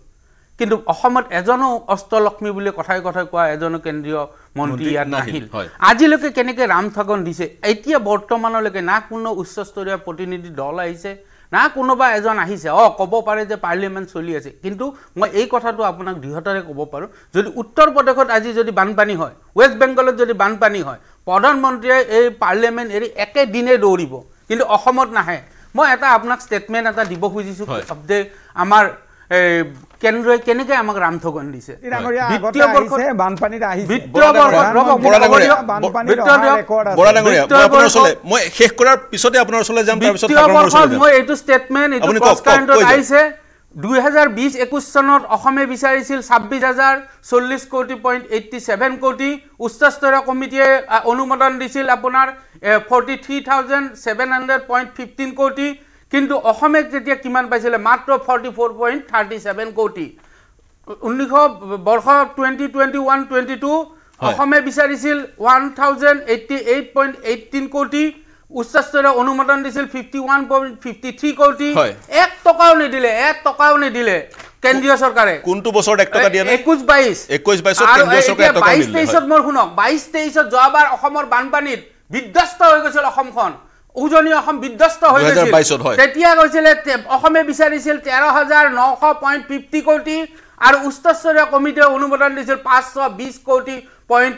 কিন্তু অসমত এজনো অষ্টলক্ষ্মী বুলি কথাই কথাই কোৱা এজনো কেন্দ্ৰীয় মন্ত্ৰী ইয়াত নাহিল আজিলৈকে কেনেকৈ ৰামথগন দিছে এতিয়া বৰ্তমানলৈকে না কোনো উচ্চস্তৰীয় প্ৰতিনিধি দল আহিছে না কোনোবা এজন আহিছে অঁ ক'ব পাৰে যে পাৰ্লিয়ামেণ্ট চলি আছে কিন্তু মই এই কথাটো আপোনাক দৃঢ়তাৰে ক'ব পাৰোঁ যদি উত্তৰ প্ৰদেশত আজি যদি বানপানী হয় ৱেষ্ট বেংগলত যদি বানপানী হয় প্ৰধানমন্ত্ৰীয়ে এই পাৰ্লিয়ামেণ্ট এৰি একেদিনে দৌৰিব কিন্তু অসমত নাহে মই এটা আপোনাক ষ্টেটমেণ্ট এটা দিব খুজিছোঁ শব্দে আমাৰ কেন্দ্ৰই কেনেকৈ আমাক ৰামথগন দিছে দুহেজাৰ বিশ একৈছ চনত অসমে বিচাৰিছিল ছাব্বিছ হাজাৰ চল্লিছ কোটি পইণ্ট এইট্টি ছেভেন কোটি উচ্চস্তৰীয় কমিটিয়ে অনুমোদন দিছিল আপোনাৰ forty three thousand seven hundred point fifteen কোটি কিন্তু অসমে যেতিয়া কিমান পাইছিলে মাত্ৰ forty four point thirty seven কোটি ঊনৈছশ বৰ্ষ twenty twenty one twenty two অসমে বিচাৰিছিল one thousand eighty eight point eighteen কোটি উচ্চস্তরের অনুমোদন দিছিল fifty one point fifty three কোটি এক টকাও নিদিলে এক টকাও নিদিলে কেন্দ্রীয় সরকারে কোনটো বছর এক টকা দিয়া একুশ বাইশ একুশ বাইশ বাইশ তেইশ মোর শুনক বাইশ তেইশ যাবার অসমৰ বানপানীত বিধ্বস্ত হৈ গৈছিল অসমখন উজনি অসম বিধ্বস্ত হৈ গৈছিল তেতিয়া কৈছিলে অসমে বিচাৰিছিল তেৰ হাজাৰ নশ পইণ্ট ফিফটি কোটি আৰু উচ্চস্তৰীয় কমিটিয়ে অনুমোদন দিছিল পাঁচশ বিশ কোটি পইণ্ট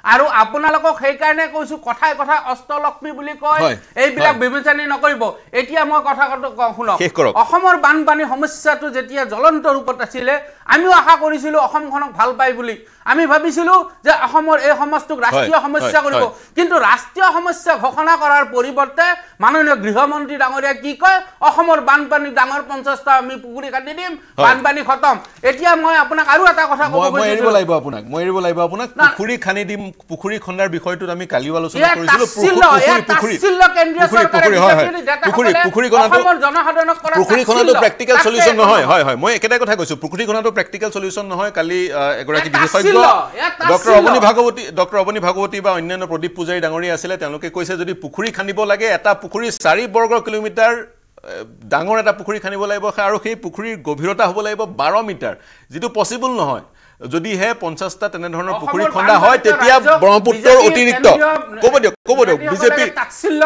আৰু আপোনালোকক সেইকাৰণে কৈছো কথাই কথা অষ্টলক্ষ্মী বুলি কয় এইবিলাক বিবেচনী নকৰিব এতিয়া মই কথা শুনক অসমৰ বানপানী সমস্যাটো যেতিয়া জ্বলন্ত ৰূপত আছিলে আমিও আশা কৰিছিলো অসমখনক ভাল পায় বুলি আমি ভাবিছিলো যে অসমৰ এই সমাজটোক ৰাষ্ট্ৰীয় সমস্যা কৰিব কিন্তু ৰাষ্ট্ৰীয় সমস্যা ঘোষণা কৰাৰ পৰিৱৰ্তে মাননীয় গৃহমন্ত্ৰী ডাঙৰীয়া কি কয় অসমৰ বানপানী ডাঙৰ পঞ্চাছটা আমি পুখুৰী কাটি দিম বানপানী খতম এতিয়া মই আপোনাক আৰু এটা কথা ক'ব লাগিব আপোনাক মই এৰিব লাগিব আপোনাক পুখুৰী খান্দি দিম পুখুৰী খন্দাৰ বিষয়টোত আমি কালিও আলোচনা কৰিছিলো পুখুৰী খন্দাটো প্ৰেক্টিকেল চলিউচন নহয় হয় হয় মই একেটাই কথা কৈছো পুখুৰী খন্দাটো প্ৰেক্টিকেল চলিউচন নহয় কালি এগৰাকী বিশেষজ্ঞ ডক্টৰ অৱনি ভাগৱতী ডক্টৰ অৱনী ভাগৱতী বা অন্যান্য প্ৰদীপ পূজাৰী ডাঙৰীয়া আছিলে তেওঁলোকে কৈছে যদি পুখুৰী খান্দিব লাগে এটা পুখুৰী চাৰি বৰ্গ কিলোমিটাৰ ডাঙৰ এটা পুখুৰী খান্দিব লাগিব আৰু সেই পুখুৰীৰ গভীৰতা হ'ব লাগিব বাৰ মিটাৰ যিটো পচিবল নহয় যদিহে পঞ্চাছটা তেনেধৰণৰ পুখুৰী খন্দা হয় তেতিয়া ব্ৰহ্মপুত্ৰৰ অতিৰিক্ত ক'ব দিয়ক ক'ব দিয়ক বিজেপি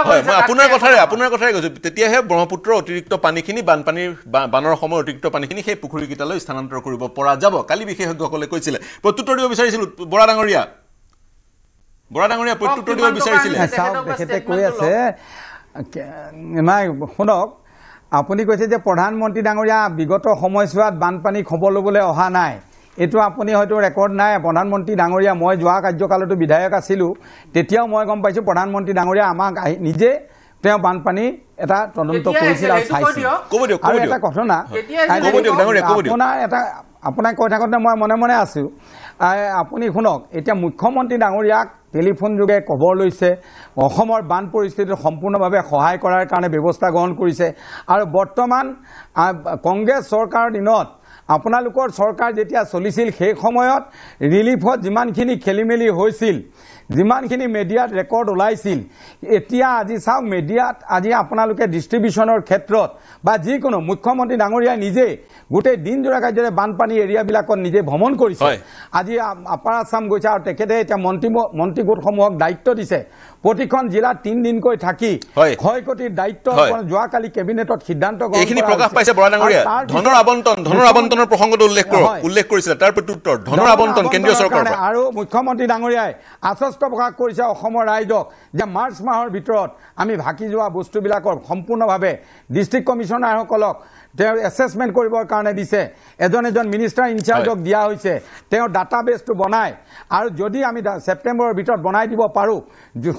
হয় মই আপোনাৰ কথাৰে আপোনাৰ কথাৰে কৈছোঁ তেতিয়াহে ব্ৰহ্মপুত্ৰৰ অতিৰিক্ত পানীখিনি বানপানীৰ বানৰ সময়ৰ অতিৰিক্ত পানীখিনি সেই পুখুৰীকেইটালৈ স্থানান্তৰ কৰিব পৰা যাব কালি বিশেষজ্ঞসকলে কৈছিলে প্ৰত্যুত্তৰ দিব বিচাৰিছিলোঁ বৰা ডাঙৰীয়া বৰা ডাঙৰীয়া প্ৰত্যুত্তৰ দিব বিচাৰিছিলে কৈ আছে নাই শুনক আপুনি কৈছে যে প্ৰধানমন্ত্ৰী ডাঙৰীয়া বিগত সময়ছোৱাত বানপানী খবৰ ল'বলৈ অহা নাই এইটো আপুনি হয়তো ৰেকৰ্ড নাই প্ৰধানমন্ত্ৰী ডাঙৰীয়া মই যোৱা কাৰ্যকালতো বিধায়ক আছিলোঁ তেতিয়াও মই গম পাইছোঁ প্ৰধানমন্ত্ৰী ডাঙৰীয়া আমাক আহি নিজে তেওঁ বানপানী এটা তদন্ত কৰিছিল আৰু চাইছিল আৰু এটা ঘটনা আপোনাৰ এটা আপোনাক কৈ থাকোঁতে মই মনে মনে আছোঁ আপুনি শুনক এতিয়া মুখ্যমন্ত্ৰী ডাঙৰীয়াক টেলিফোন যোগে খবৰ লৈছে অসমৰ বান পৰিস্থিতিত সম্পূৰ্ণভাৱে সহায় কৰাৰ কাৰণে ব্যৱস্থা গ্ৰহণ কৰিছে আৰু বৰ্তমান কংগ্ৰেছ চৰকাৰৰ দিনত আপোনালোকৰ চৰকাৰ যেতিয়া চলিছিল সেই সময়ত ৰিলিফত যিমানখিনি খেলি মেলি হৈছিল যিমানখিনি মেডিয়াত ৰেকৰ্ড ওলাইছিল এতিয়া আজি চাওক মেডিয়াত আজি আপোনালোকে ডিষ্ট্ৰিবিউশ্যনৰ ক্ষেত্ৰত বা যিকোনো মুখ্যমন্ত্ৰী ডাঙৰীয়াই নিজেই গোটেই দিনযোৰা কাৰ্যৰে বানপানী এৰিয়াবিলাকত নিজে ভ্ৰমণ কৰিছে আজি আপাৰ আছাম গৈছে আৰু তেখেতে এতিয়া মন্ত্ৰী মন্ত্ৰী গোটসমূহক দায়িত্ব দিছে প্ৰতিখন জিলাত তিনিদিনকৈ থাকি ক্ষয় ক্ষতিৰ দায়িত্ব যোৱাকালি কেবিনেটত সিদ্ধান্ত আবণ্টনৰ প্ৰসংগটো উল্লেখ কৰক উল্লেখ কৰিছিলে তাৰ প্ৰত্যুত্তৰ ধনৰ আবণ্টন কেন্দ্ৰীয় চৰকাৰ আৰু মুখ্যমন্ত্ৰী ডাঙৰীয়াই আশ্বস্ত প্ৰকাশ কৰিছে অসমৰ ৰাইজক যে মাৰ্চ মাহৰ ভিতৰত আমি ভাকি যোৱা বস্তুবিলাকৰ সম্পূৰ্ণভাৱে ডিষ্ট্ৰিক্ট কমিশ্যনাৰসকলক তেওঁ এছেছমেণ্ট কৰিবৰ কাৰণে দিছে এজন এজন মিনিষ্টাৰ ইনচাৰ্জক দিয়া হৈছে তেওঁৰ ডাটাবেছটো বনায় আৰু যদি আমি ছেপ্টেম্বৰৰ ভিতৰত বনাই দিব পাৰোঁ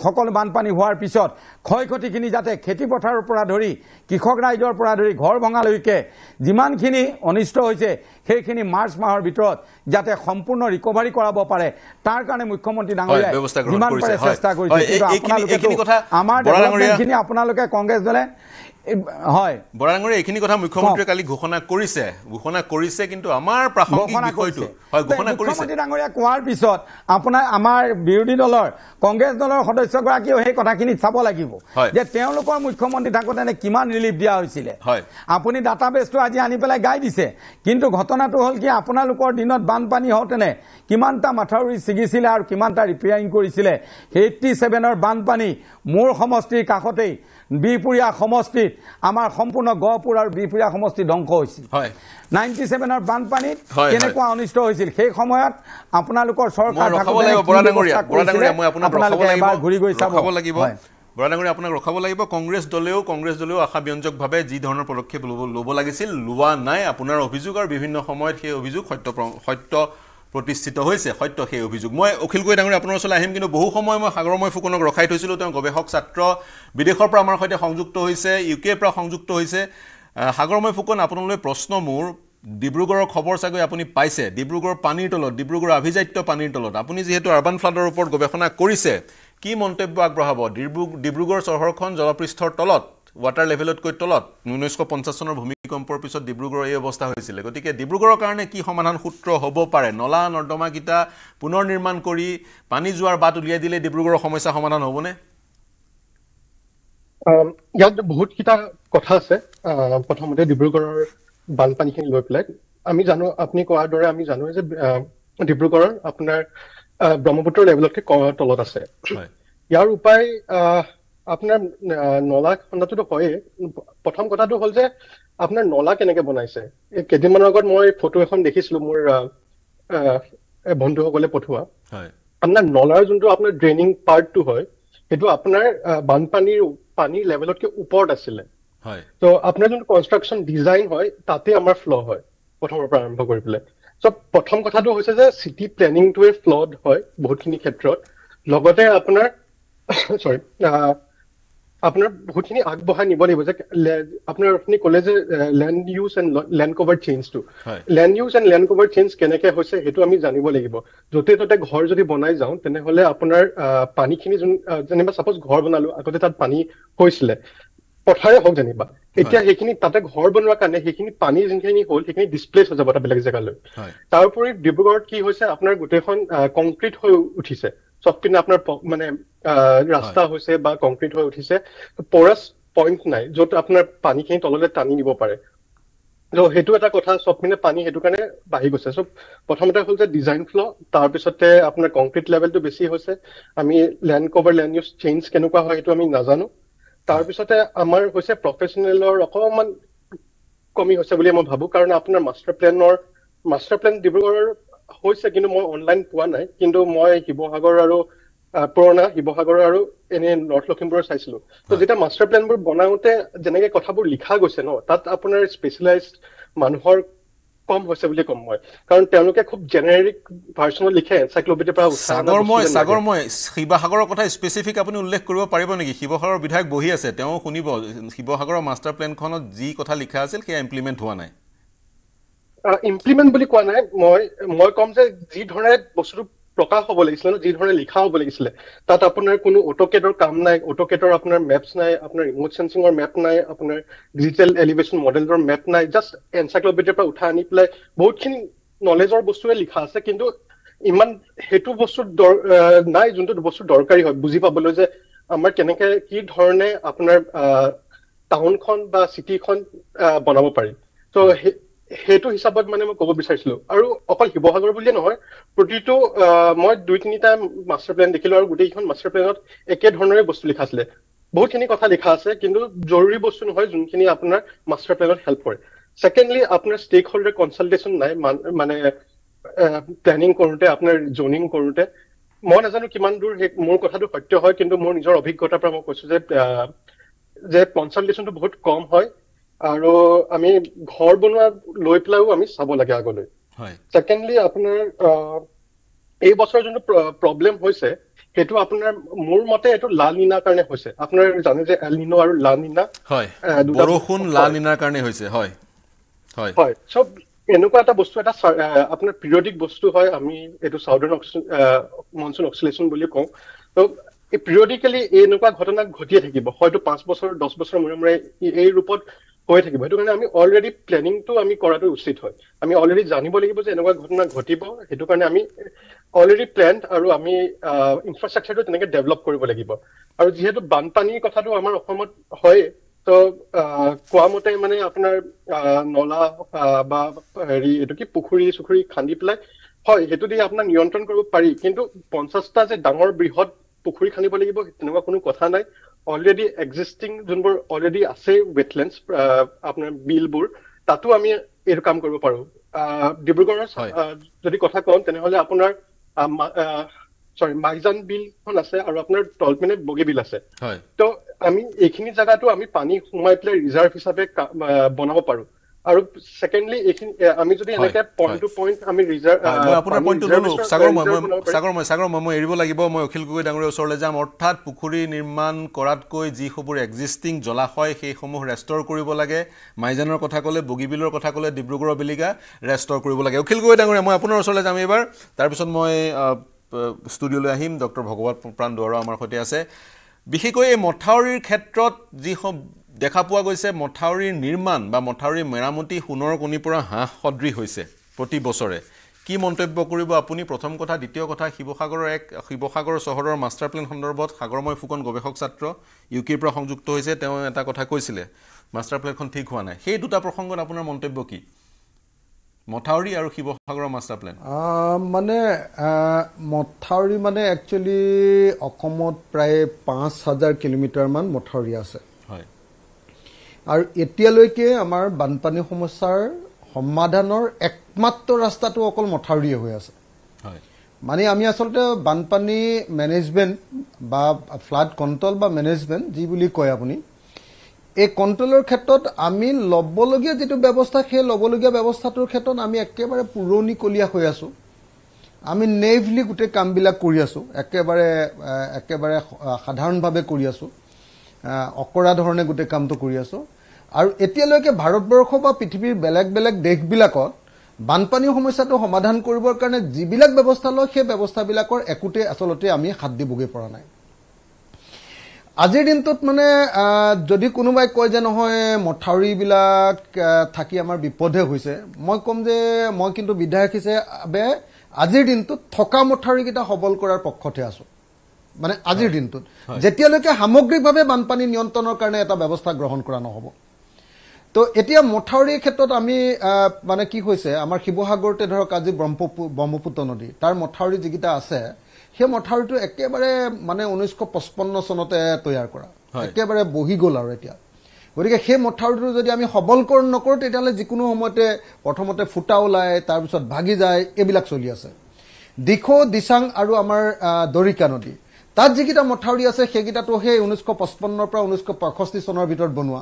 সকলো বানপানী হোৱাৰ পিছত ক্ষয় ক্ষতিখিনি যাতে খেতিপথাৰৰ পৰা ধৰি কৃষক ৰাইজৰ পৰা ধৰি ঘৰ ভঙালৈকে যিমানখিনি অনিষ্ট হৈছে সেইখিনি মাৰ্চ মাহৰ ভিতৰত যাতে সম্পূৰ্ণ ৰিকভাৰী কৰাব পাৰে তাৰ কাৰণে মুখ্যমন্ত্ৰী ডাঙৰীয়াই যিমান পাৰে চেষ্টা কৰিছে আমাৰ ডেভেলপমেণ্টখিনি আপোনালোকে কংগ্ৰেছ দলে হয় বৰাঙৰে এইখিনি কথা মুখ্যমন্ত্ৰীয়ে কালি ঘোষণা কৰিছে ঘোষণা কৰিছে কিন্তু আমাৰ প্ৰাসংগিক বিষয়টো হয় ঘোষণা কৰিছে মুখ্যমন্ত্ৰী ডাঙৰীয়া কোৱাৰ পিছত আপোনাৰ আমাৰ বিৰোধী দলৰ কংগ্ৰেছ দলৰ সদস্যগৰাকীয়েও সেই কথাখিনি চাব লাগিব যে তেওঁলোকৰ মুখ্যমন্ত্ৰী থাকোঁতে এনে কিমান ৰিলিফ দিয়া হৈছিলে হয় আপুনি ডাটাবেছটো আজি আনি পেলাই গাই দিছে কিন্তু ঘটনাটো হ'ল কি আপোনালোকৰ দিনত বানপানী হওঁতেনে কিমানটা মাথাউৰি ছিগিছিলে আৰু কিমানটা ৰিপেয়াৰিং কৰিছিলে এইটটি ছেভেনৰ বানপানী মোৰ সমষ্টিৰ কাষতেই বিহপুৰীয়া সমষ্টিত আমাৰ সম্পূৰ্ণ গহপুৰ আৰু বিহপুৰীয়া সমষ্টি ধ্বংস হৈছিল নাইণ্টি ছেভেনৰ বানপানীত কেনেকুৱা অনিষ্ট হৈছিল সেই সময়ত আপোনালোকৰ চৰকাৰ ঘূৰি আপোনাক ৰখাব লাগিব কংগ্ৰেছ দলেও কংগ্ৰেছ দলেও আশাব্যঞ্জকভাৱে যি ধৰণৰ পদক্ষেপ ল'ব ল'ব লাগিছিল লোৱা নাই আপোনাৰ অভিযোগ আৰু বিভিন্ন সময়ত সেই অভিযোগ সত্য সত্য প্ৰতিষ্ঠিত হৈছে সত্য সেই অভিযোগ মই অখিল গৈ ডাঙৰীয়া আপোনাৰ ওচৰলৈ আহিম কিন্তু বহু সময় মই সাগৰময় ফুকনক ৰখাই থৈছিলোঁ তেওঁ গৱেষক ছাত্ৰ বিদেশৰ পৰা আমাৰ সৈতে সংযুক্ত হৈছে ইউ কেৰ পৰা সংযুক্ত হৈছে সাগৰময় ফুকন আপোনালৈ প্ৰশ্ন মোৰ ডিব্ৰুগড়ৰ খবৰ চাগৈ আপুনি পাইছে ডিব্ৰুগড়ৰ পানীৰ তলত ডিব্ৰুগড়ৰ আভিজাত্য পানীৰ তলত আপুনি যিহেতু আৰ্বান ফ্লাডৰ ওপৰত গৱেষণা কৰিছে কি মন্তব্য আগবঢ়াব ডিব্ৰু ডিব্ৰুগড় চহৰখন জলপৃষ্ঠৰ তলত ৱাটাৰ লেভেলতকৈ তলত ঊনৈছশ পঞ্চাছ চনৰ ভূমিকম্পৰ পিছত ডিব্ৰুগড়ৰ এই অৱস্থা হৈছিলে গতিকে ডিব্ৰুগড়ৰ কাৰণে কি সমাধান সূত্ৰ হ'ব পাৰে নলা নৰ্দমাকেইটা পুনৰ নিৰ্মাণ কৰি পানী যোৱাৰ বাট উলিয়াই দিলে ডিব্ৰুগড়ৰ সমস্যা সমাধান হ'বনে ইয়াত বহুতকেইটা কথা আছে প্ৰথমতে ডিব্ৰুগড়ৰ বানপানীখিনি লৈ পেলাই আমি জানো আপুনি কোৱাৰ দৰে আমি জানো যে ডিব্ৰুগড়ৰ আপোনাৰ ব্ৰহ্মপুত্ৰৰ লেভেলতকৈ তলত আছে ইয়াৰ উপায় আহ আপোনাৰ নলা খন্দাটোতো হয়েই প্ৰথম কথাটো হ'ল যে আপোনাৰ নলা কেনেকে বনাইছে এই কেইদিনমানৰ আগত মই ফটো এখন দেখিছিলো মোৰ বন্ধুসকলে পঠোৱা আপোনাৰ নলাৰ যোনটো আপোনাৰ ড্ৰেইনিং পাৰ্টটো হয় সেইটো আপোনাৰ বানপানীৰ পানীৰ লেভেলতকে ওপৰত আছিলে ত' আপোনাৰ যোনটো কনষ্ট্ৰাকশ্যন ডিজাইন হয় তাতে আমাৰ ফ্ল' হয় প্ৰথমৰ পৰা আৰম্ভ কৰি পেলাই চ' প্ৰথম কথাটো হৈছে যে চিটি প্লেনিংটোৱে ফ্ল'ড হয় বহুতখিনি ক্ষেত্ৰত লগতে আপোনাৰ চৰি আপোনাৰ বহুতখিনি আগবঢ়াই নিব লাগিব যে আপোনাৰ আপুনি কলে যে land use and land cover চেঞ্জটো land use and land cover change কেনেকে হৈছে সেইটো আমি জানিব লাগিব য'তে ত'তে ঘৰ যদি বনাই যাওঁ তেনেহ'লে আপোনাৰ পানীখিনি যোন যেনিবা চাপ'জ ঘৰ বনালো আগতে তাত পানী হৈছিলে পথাৰে হওক যেনিবা এতিয়া সেইখিনি তাতে ঘৰ বনোৱাৰ কাৰণে সেইখিনি পানী যোনখিনি হ'ল সেইখিনি ডিছপ্লেচ হৈ যাব এটা বেলেগ জেগালৈ তাৰোপৰি ডিব্ৰুগড়ত কি হৈছে আপোনাৰ গোটেইখন কংক্ৰিট হৈ উঠিছে চব পিনে আপোনাৰ মানে ৰাস্তা হৈছে বা কংক্ৰিট হৈ উঠিছে পৰাচ পইণ্ট নাই য'ত আপোনাৰ পানীখিনি তললৈ টানি নিব পাৰে ত' সেইটো এটা কথা চব পিনে পানী সেইটো কাৰণে বাঢ়ি গৈছে চ' প্ৰথমতে হ'ল যে ডিজাইন ফ্ল' তাৰপিছতে আপোনাৰ কংক্ৰিট লেভেলটো বেছি হৈছে আমি land cover land use change কেনেকুৱা হয় সেইটো আমি নাজানো তাৰপিছতে আমাৰ হৈছে প্ৰফেচনেলৰ অকণমান কমি হৈছে বুলি মই ভাবোঁ কাৰণ আপোনাৰ মাষ্টাৰ প্লেনৰ মাষ্টাৰ প্লেন ডিব্ৰুগড়ৰ হৈছে কিন্তু মই অনলাইন পোৱা নাই কিন্তু মই শিৱসাগৰ আৰু পুৰণা শিৱসাগৰ আৰু এনে নৰ্থ লখিমপুৰ চাইছিলো তো যেতিয়া মাষ্টাৰ প্লেনবোৰ বনাওঁতে যেনেকে কথাবোৰ লিখা গৈছে ন তাত আপোনাৰ স্পেচিয়েলাইজ মানুহৰ কম হৈছে বুলি কম মই কাৰণ তেওঁলোকে খুব জেনেৰিক ভাৰ্চনত লিখে এনচাইক্লোপিডিয়াৰ পৰা সাগৰময় সাগৰময় শিৱসাগৰৰ কথা স্পেচিফিক আপুনি উল্লেখ কৰিব পাৰিব নেকি শিৱসাগৰৰ বিধায়ক বহি আছে তেওঁ শুনিব শিৱসাগৰৰ মাষ্টাৰ প্লেনখনত যি কথা লিখা আছিল সেয়া ইমপ্লিমেণ্ট হোৱা নাই ইমপ্লিমেণ্ট বুলি কোৱা নাই মই মই কম যে যি ধৰণে বস্তুটো প্ৰকাশ হ'ব লাগিছিলে ন যি ধৰণে লিখা হ'ব লাগিছিলে তাত আপোনাৰ কোনো অট'কেটৰ কাম নাই অট'কেটৰ আপোনাৰ মেপছ নাই আপোনাৰ ৰিমট চেন্সিঙৰ মেপ নাই আপোনাৰ ডিজিটেল এলিভেশ্যন মডেলৰ মেপ নাই জাষ্ট এনচাইক্লভেডিয়াৰ পৰা উঠাই আনি পেলাই বহুতখিনি নলেজৰ বস্তুৱে লিখা আছে কিন্তু ইমান সেইটো বস্তু নাই যোনটো বস্তু দৰকাৰী হয় বুজি পাবলৈ যে আমাৰ কেনেকে কি ধৰণে আপোনাৰ টাউনখন বা চিটিখন বনাব পাৰি ত' সেইটো হিচাপত মানে মই ক'ব বিচাৰিছিলো আৰু অকল শিৱসাগৰ বুলিয়ে নহয় প্ৰতিটো মই দুই তিনিটা মাষ্টাৰ প্লেন দেখিলো আৰু গোটেইকেইখন মাষ্টাৰ প্লেনত একে ধৰণৰে বস্তু লিখা আছিলে বহুতখিনি কথা লিখা আছে কিন্তু জৰুৰী বস্তু নহয় যোনখিনি আপোনাৰ মাষ্টাৰ প্লেনত হেল্প কৰে ছেকেণ্ডলি আপোনাৰ ষ্টেক হোল্ডাৰ কনচাল্টেশ্যন নাই মানে প্লেনিং কৰোঁতে আপোনাৰ জ'নিং কৰোঁতে মই নাজানো কিমান দূৰ সেই মোৰ কথাটো সত্য হয় কিন্তু মোৰ নিজৰ অভিজ্ঞতাৰ পৰা মই কৈছো যে যে কনচাল্টেশ্যনটো বহুত কম হয় আৰু আমি ঘৰ বনোৱা লৈ পেলাইও আমি চাব লাগে আগলৈ ছেকেণ্ডলি আপোনাৰ এই বছৰ যোনটো প্ৰব্লেম হৈছে সেইটো আপোনাৰ মোৰ মতে এইটো লালিনাৰ কাৰণে হৈছে আপোনাৰ জানে যে এলিনো আৰু লালিনা বৰষুণ লালিনাৰ কাৰণে হৈছে হয় হয় চব এনেকুৱা এটা বস্তু এটা আপোনাৰ পিৰিয়ডিক বস্তু হয় আমি এইটো চাউদাৰ্ণ মনচুন অক্সিলেশ্যন বুলি কওঁ তো পিৰিয়ডিকেলি এনেকুৱা ঘটনা ঘটিয়ে থাকিব হয়তো পাঁচ বছৰ দহ বছৰৰ মূৰে মূৰে এই ৰূপত হৈ থাকিব সেইটো কাৰণে আমি অলৰেডি প্লেনিংটো আমি কৰাটো উচিত হয় আমি অলৰেডি জানিব লাগিব যে এনেকুৱা ঘটনা ঘটিব সেইটো কাৰণে আমি অলৰেডি প্লেন আৰু আমি ইনফ্ৰাষ্ট্ৰাকচাৰটো তেনেকে ডেভেলপ কৰিব লাগিব আৰু যিহেতু বানপানীৰ কথাটো আমাৰ অসমত হয় ত কোৱা মতে মানে আপোনাৰ নলা বা হেৰি এইটো কি পুখুৰী চুখুৰী খান্দি পেলাই হয় সেইটো দি আপোনাৰ নিয়ন্ত্ৰণ কৰিব পাৰি কিন্তু পঞ্চাছটা যে ডাঙৰ বৃহৎ পুখুৰী খান্দিব লাগিব তেনেকুৱা কোনো কথা নাই অলৰেডি এক্সিষ্টিং যোনবোৰ অলৰেডি আছে ৱেটলেণ্ডছ আপোনাৰ বিলবোৰ তাতো আমি এইটো কাম কৰিব পাৰোঁ ডিব্ৰুগড়ৰ যদি কথা কওঁ তেনেহ'লে আপোনাৰ চৰি মাইজান বিলখন আছে আৰু আপোনাৰ তলপিনে বগী বিল আছে তো আমি এইখিনি জেগাটো আমি পানী সোমাই পেলাই ৰিজাৰ্ভ হিচাপে বনাব পাৰোঁ আৰু ছেকেণ্ডলি এইখিনি আমি যদি এনেকে পইণ্ট টু পইণ্ট আমি ৰিজাৰ্ভ মই আপোনাৰ পইণ্ট টু ললো সাগৰ মই সাগৰ মই সাগৰ মই এৰিব লাগিব মই অখিল গগৈ ডাঙৰীয়া ওচৰলৈ যাম অৰ্থাৎ পুখুৰী নিৰ্মাণ কৰাতকৈ যিসমূহ এক্সিষ্টিং জলাশয় সেইসমূহ ৰেষ্টৰ কৰিব লাগে মাইজানৰ কথা ক'লে বগীবিলৰ কথা ক'লে ডিব্ৰুগড়ৰ বিলিকা ৰেষ্টৰ কৰিব লাগে অখিল গগৈ ডাঙৰীয়া মই আপোনাৰ ওচৰলৈ যাম এইবাৰ তাৰপিছত মই ষ্টুডিঅ'লৈ আহিম ডক্টৰ ভগৱত প্ৰাণ দুৱাৰ আমাৰ সৈতে আছে বিশেষকৈ এই মথাউৰিৰ ক্ষেত্ৰত যিসমূহ দেখা পোৱা গৈছে মথাউৰিৰ নিৰ্মাণ বা মথাউৰিৰ মেৰামতি সোণৰ কণীৰ পৰা হাঁহ সদৃশ হৈছে প্ৰতি বছৰে কি মন্তব্য কৰিব আপুনি প্ৰথম কথা দ্বিতীয় কথা শিৱসাগৰৰ এক শিৱসাগৰ চহৰৰ মাষ্টাৰ প্লেন সন্দৰ্ভত সাগৰময় ফুকন গৱেষক ছাত্ৰ ইউ কেৰ পৰা সংযুক্ত হৈছে তেওঁ এটা কথা কৈছিলে মাষ্টাৰ প্লেনখন ঠিক হোৱা নাই সেই দুটা প্ৰসংগত আপোনাৰ মন্তব্য কি মথাউৰি আৰু শিৱসাগৰৰ মাষ্টাৰ প্লেন মানে মথাউৰি মানে একচুৱেলি অসমত প্ৰায় পাঁচ হাজাৰ কিলোমিটাৰমান মথাউৰি আছে আৰু এতিয়ালৈকে আমাৰ বানপানী সমস্যাৰ সমাধানৰ একমাত্ৰ ৰাস্তাটো অকল মথাউৰিয়ে হৈ আছে মানে আমি আচলতে বানপানী মেনেজমেণ্ট বা ফ্লাড কণ্ট্ৰল বা মেনেজমেণ্ট যি বুলি কয় আপুনি এই কণ্ট্ৰলৰ ক্ষেত্ৰত আমি ল'বলগীয়া যিটো ব্যৱস্থা সেই ল'বলগীয়া ব্যৱস্থাটোৰ ক্ষেত্ৰত আমি একেবাৰে পুৰণিকলীয়া হৈ আছোঁ আমি নেভলি গোটেই কামবিলাক কৰি আছোঁ একেবাৰে একেবাৰে সাধাৰণভাৱে কৰি আছোঁ অকৰা ধৰণে গোটেই কামটো কৰি আছো আৰু এতিয়ালৈকে ভাৰতবৰ্ষ বা পৃথিৱীৰ বেলেগ বেলেগ দেশবিলাকত বানপানীৰ সমস্যাটো সমাধান কৰিবৰ কাৰণে যিবিলাক ব্যৱস্থা লয় সেই ব্যৱস্থাবিলাকৰ একোতে আচলতে আমি হাত দিবগৈ পৰা নাই আজিৰ দিনটোত মানে যদি কোনোবাই কয় যে নহয় মথাউৰিবিলাক থাকি আমাৰ বিপদহে হৈছে মই ক'ম যে মই কিন্তু বিধায়ক হিচাপে আজিৰ দিনটোত থকা মথাউৰিকেইটা সবল কৰাৰ পক্ষতহে আছোঁ মানে আজিৰ দিনটোত যেতিয়ালৈকে সামগ্ৰিকভাৱে বানপানী নিয়ন্ত্ৰণৰ কাৰণে এটা ব্যৱস্থা গ্ৰহণ কৰা নহ'ব তো এতিয়া মথাউৰিৰ ক্ষেত্ৰত আমি মানে কি হৈছে আমাৰ শিৱসাগৰতে ধৰক আজি ব্ৰহ্মপুত্ৰ ব্ৰহ্মপুত্ৰ নদী তাৰ মথাউৰি যিকেইটা আছে সেই মথাউৰিটো একেবাৰে মানে ঊনৈছশ পঁচপন্ন চনতে তৈয়াৰ কৰা একেবাৰে বহি গ'ল আৰু এতিয়া গতিকে সেই মথাউৰিটো যদি আমি সবলকৰণ নকৰোঁ তেতিয়াহ'লে যিকোনো সময়তে প্ৰথমতে ফুটা ওলায় তাৰপিছত ভাগি যায় এইবিলাক চলি আছে দিখৌ দিচাং আৰু আমাৰ দৰিকা নদী তাত যিকেইটা মথাউৰি আছে সেইকেইটাতো সেই ঊনৈছশ পঁচপন্নৰ পৰা ঊনৈছশ পঁয়ষষ্ঠি চনৰ ভিতৰত বনোৱা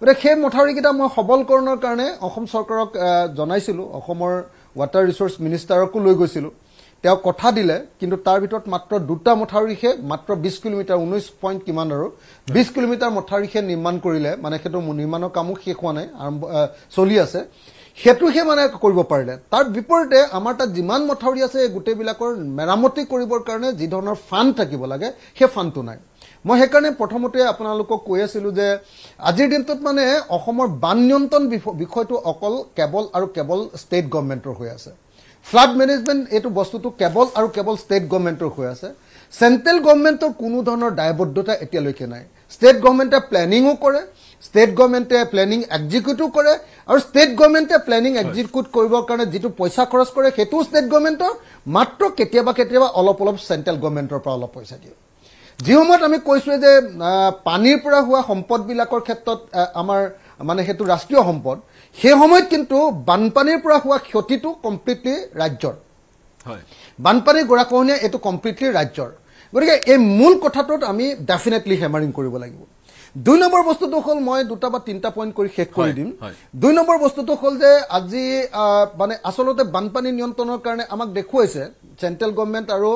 গতিকে সেই মথাউৰিকেইটা মই সবলকৰণৰ কাৰণে অসম চৰকাৰক জনাইছিলোঁ অসমৰ ৱাটাৰ ৰিচৰ্চ মিনিষ্টাৰকো লৈ গৈছিলোঁ তেওঁ কথা দিলে কিন্তু তাৰ ভিতৰত মাত্ৰ দুটা মথাউৰিহে মাত্ৰ বিছ কিলোমিটাৰ ঊনৈছ পইণ্ট কিমান আৰু বিছ কিলোমিটাৰ মথাউৰিহে নিৰ্মাণ কৰিলে মানে সেইটো নিৰ্মাণৰ কামো শেষ হোৱা নাই আৰম্ভ চলি আছে সেইটোহে মানে কৰিব পাৰিলে তাৰ বিপৰীতে আমাৰ তাত যিমান মথাউৰি আছে এই গোটেইবিলাকৰ মেৰামতি কৰিবৰ কাৰণে যি ধৰণৰ ফাণ্ড থাকিব লাগে সেই ফাণ্ডটো নাই মই সেইকাৰণে প্ৰথমতে আপোনালোকক কৈ আছিলোঁ যে আজিৰ দিনটোত মানে অসমৰ বান নিয়ন্ত্ৰণ বিষয়টো অকল কেৱল আৰু কেৱল ষ্টেট গভমেণ্টৰ হৈ আছে ফ্লাড মেনেজমেণ্ট এইটো বস্তুটো কেৱল আৰু কেৱল ষ্টেট গভমেণ্টৰ হৈ আছে চেণ্ট্ৰেল গভমেণ্টৰ কোনো ধৰণৰ দায়বদ্ধতা এতিয়ালৈকে নাই ষ্টেট গভৰ্ণমেণ্টে প্লেনিঙো কৰে ষ্টেট গভৰ্ণমেণ্টে প্লেনিং এক্সিকিউটিভ কৰে আৰু ষ্টেট গভৰ্ণমেণ্টে প্লেনিং এক্সিকিউট কৰিবৰ কাৰণে যিটো পইচা খৰচ কৰে সেইটোও ষ্টেট গভমেণ্টৰ মাত্ৰ কেতিয়াবা কেতিয়াবা অলপ অলপ চেণ্ট্ৰেল গভৰ্ণমেণ্টৰ পৰা অলপ পইচা দিয়ে যি সময়ত আমি কৈছোঁ যে পানীৰ পৰা হোৱা সম্পদবিলাকৰ ক্ষেত্ৰত আমাৰ মানে সেইটো ৰাষ্ট্ৰীয় সম্পদ সেই সময়ত কিন্তু বানপানীৰ পৰা হোৱা ক্ষতিটো কমপ্লিটলি ৰাজ্যৰ হয় বানপানীৰ গোৰাখহনীয়া এইটো কমপ্লিটলি ৰাজ্যৰ গতিকে এই মূল কথাটোত আমি ডেফিনেটলি হেমাৰিং কৰিব লাগিব দুই নম্বৰ বস্তুটো হ'ল মই দুটা বা তিনিটা পইণ্ট কৰি শেষ কৰি দিম দুই নম্বৰ বস্তুটো হ'ল যে আজি মানে আচলতে বানপানী নিয়ন্ত্ৰণৰ কাৰণে আমাক দেখুৱাইছে চেণ্ট্ৰেল গভমেণ্ট আৰু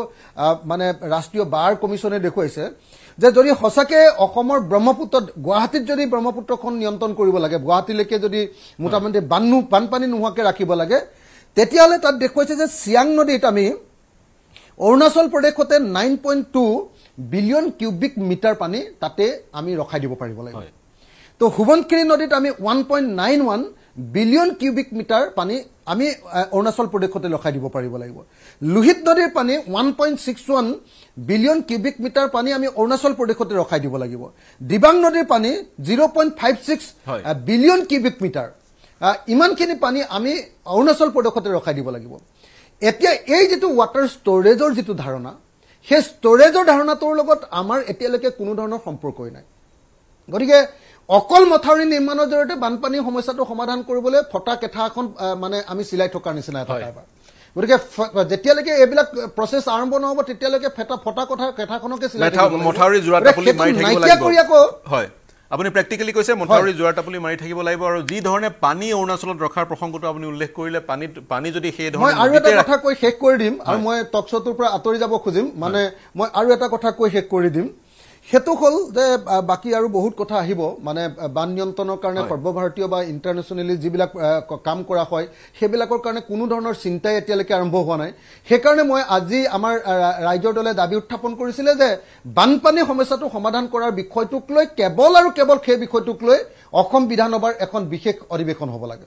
মানে ৰাষ্ট্ৰীয় বাৰ কমিশ্যনে দেখুৱাইছে যে যদি সঁচাকৈ অসমৰ ব্ৰহ্মপুত্ৰত গুৱাহাটীত যদি ব্ৰহ্মপুত্ৰখন নিয়ন্ত্ৰণ কৰিব লাগে গুৱাহাটীলৈকে যদি মোটামুটি বানু বানপানী নোহোৱাকৈ ৰাখিব লাগে তেতিয়াহ'লে তাত দেখুৱাইছে যে চিয়াং নদীত আমি অৰুণাচল প্ৰদেশতে nine point two billion cubic metre পানী তাতে আমি ৰখাই দিব পাৰিব লাগিব তো সুবনকিৰি নদীত আমি one point nine one billion cubic metre পানী আমি অৰুণাচল প্ৰদেশতে ৰখাই দিব পাৰিব লাগিব লোহিত নদীৰ পানী one point six one billion cubic metre পানী আমি অৰুণাচল প্ৰদেশতে ৰখাই দিব লাগিব দিবাং নদীৰ পানী zero' point five six billion cubic metre ইমানখিনি পানী আমি অৰুণাচল প্ৰদেশতে ৰখাই দিব লাগিব এতিয়া এই যিটো ৱাটাৰ ষ্ট'ৰেজৰ যিটো ধাৰণা সেই ষ্টৰেজৰ ধাৰণাটোৰ লগত আমাৰ এতিয়ালৈকে কোনো ধৰণৰ সম্পৰ্কই নাই গতিকে অকল মথাউৰি নিৰ্মাণৰ জৰিয়তে বানপানীৰ সমস্যাটো সমাধান কৰিবলৈ ফটা কেঠা এখন মানে আমি চিলাই থকাৰ নিচিনা এটা এবাৰ গতিকে যেতিয়ালৈকে এইবিলাক প্ৰচেছ আৰম্ভ নহ'ব তেতিয়ালৈকে ফেটা ফটা কথা কেঠাখনকে চিলাই নাইকিয়া কৰি আকৌ হয় আপুনি প্ৰেক্টিকেলি কৈছে মথাউৰি যোৱাৰ টাপুলি মাৰি থাকিব লাগিব আৰু যি ধৰণে পানী অৰুণাচলত ৰখাৰ প্ৰসংগটো আপুনি উল্লেখ কৰিলে পানীত পানী যদি সেই ধৰণে আৰু এটা কথা কৈ শেষ কৰি দিম আৰু মই টপচটোৰ পৰা আঁতৰি যাব খুজিম মানে মই আৰু এটা কথা কৈ শেষ কৰি দিম সেইটো হ'ল যে বাকী আৰু বহুত কথা আহিব মানে বান নিয়ন্ত্ৰণৰ কাৰণে সৰ্বভাৰতীয় বা ইণ্টাৰনেশ্যনেলি যিবিলাক কাম কৰা হয় সেইবিলাকৰ কাৰণে কোনো ধৰণৰ চিন্তাই এতিয়ালৈকে আৰম্ভ হোৱা নাই সেইকাৰণে মই আজি আমাৰ ৰাইজৰ দলে দাবী উত্থাপন কৰিছিলে যে বানপানী সমস্যাটো সমাধান কৰাৰ বিষয়টোক লৈ কেৱল আৰু কেৱল সেই বিষয়টোক লৈ অসম বিধানসভাৰ এখন বিশেষ অধিৱেশন হ'ব লাগে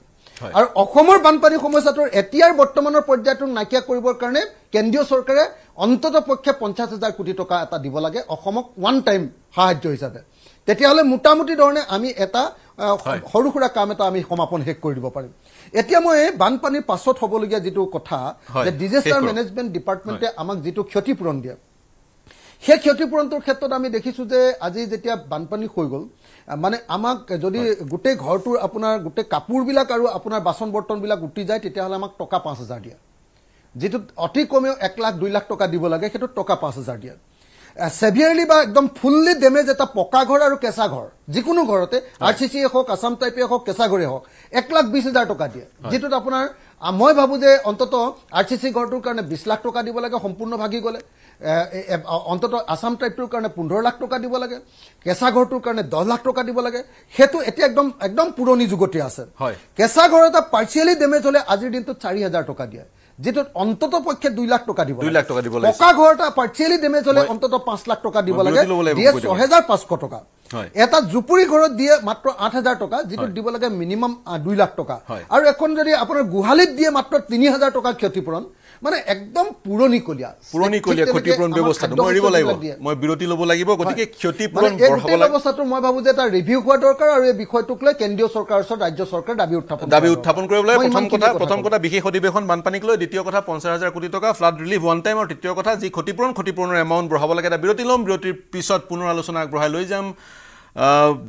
আৰু অসমৰ বানপানী সমস্যাটোৰ এতিয়াৰ বৰ্তমানৰ পৰ্যায়টো নাইকিয়া কৰিবৰ কাৰণে কেন্দ্ৰীয় চৰকাৰে অন্তত পক্ষে পঞ্চাছ হাজাৰ কোটি টকা এটা দিব লাগে অসমক ওৱান টাইম সাহায্য হিচাপে তেতিয়াহ'লে মোটামুটি ধৰণে আমি এটা সৰু সুৰা কাম এটা আমি সমাপন শেষ কৰি দিব পাৰিম এতিয়া মই বানপানীৰ পাছত হ'বলগীয়া যিটো কথা যে ডিজাষ্টাৰ মেনেজমেণ্ট ডিপাৰ্টমেণ্টে আমাক যিটো ক্ষতিপূৰণ দিয়ে সেই ক্ষতিপূৰণটোৰ ক্ষেত্ৰত আমি দেখিছোঁ যে আজি যেতিয়া বানপানী হৈ গ'ল মানে আমাক যদি গোটেই ঘৰটোৰ আপোনাৰ গোটেই কাপোৰবিলাক আৰু আপোনাৰ বাচন বৰ্তনবিলাক উটি যায় তেতিয়াহ'লে আমাক টকা পাঁচ হাজাৰ দিয়া যিটো অতি কমেও এক লাখ দুই লাখ টকা দিব লাগে সেইটোত টকা পাঁচ হাজাৰ দিয়া ছেভিয়াৰলি বা একদম ফুল্লি ডেমেজ এটা পকা ঘৰ আৰু কেঁচা ঘৰ যিকোনো ঘৰতে আৰ চি চিয়ে হওক আছাম টাইপে হওক কেঁচা ঘৰে হওক এক লাখ বিশ হাজাৰ টকা দিয়ে যিটোত আপোনাৰ মই ভাবোঁ যে অন্ততঃ আৰ চি চি ঘৰটোৰ কাৰণে বিছ লাখ টকা দিব লাগে সম্পূৰ্ণ ভাগি গ'লে অন্তত আছাম ট্ৰাইবটোৰ কাৰণে পোন্ধৰ লাখ টকা দিব লাগে কেঁচা ঘৰটোৰ কাৰণে দহ লাখ টকা দিব লাগে সেইটো এতিয়া একদম একদম পুৰণি যুগতে আছে হয় কেঁচা ঘৰ এটা পাৰ্চিয়েলি ডেমেজ হ'লে আজিৰ দিনটোত চাৰি হাজাৰ টকা দিয়ে যিটোত অন্তত পক্ষে দুই লাখ টকা দিব দুই লাখ টকা দিব লাগে পকা ঘৰ এটা পাৰ্চিয়েলি ডেমেজ হ'লে অন্তত পাঁচ লাখ টকা দিব লাগে ছহেজাৰ পাঁচশ টকা এটা জুপুৰি ঘৰত দিয়ে মাত্ৰ আঠ হাজাৰ টকা যিটো দিব লাগে মিনিমাম দুই লাখ টকা আৰু এখন যদি আপোনাৰ গোহালিত দিয়ে মাত্ৰ তিনি হাজাৰ টকা ক্ষতিপূৰণ মানে একদম পুৰণিকলীয়া পুৰণিকলীয়া ক্ষতিপূৰণ ব্যৱস্থাটো মই এৰিব লাগিব এই বিষয়টোক লৈ কেন্দ্ৰীয় চৰকাৰৰ ওচৰত ৰাজ্য চৰকাৰে দাবী উত্থাপন দাবী উত্থাপন কৰিব লাগে কথা বিশেষ অধিৱেশন বানপানীক লৈ দ্বিতীয় কথা পঞ্চাছ হাজাৰ কোটি টকা ফ্লাড ৰিলিফ ওৱান টাইম আৰু তৃতীয় কথা যি ক্ষতিপূৰণ ক্ষতিপূৰণৰ এমাউণ্ট বঢ়াব লাগে এটা বিৰতি ল'ম বিৰতিৰ পিছত পুনৰ আলোচনা আগবঢ়াই লৈ যাম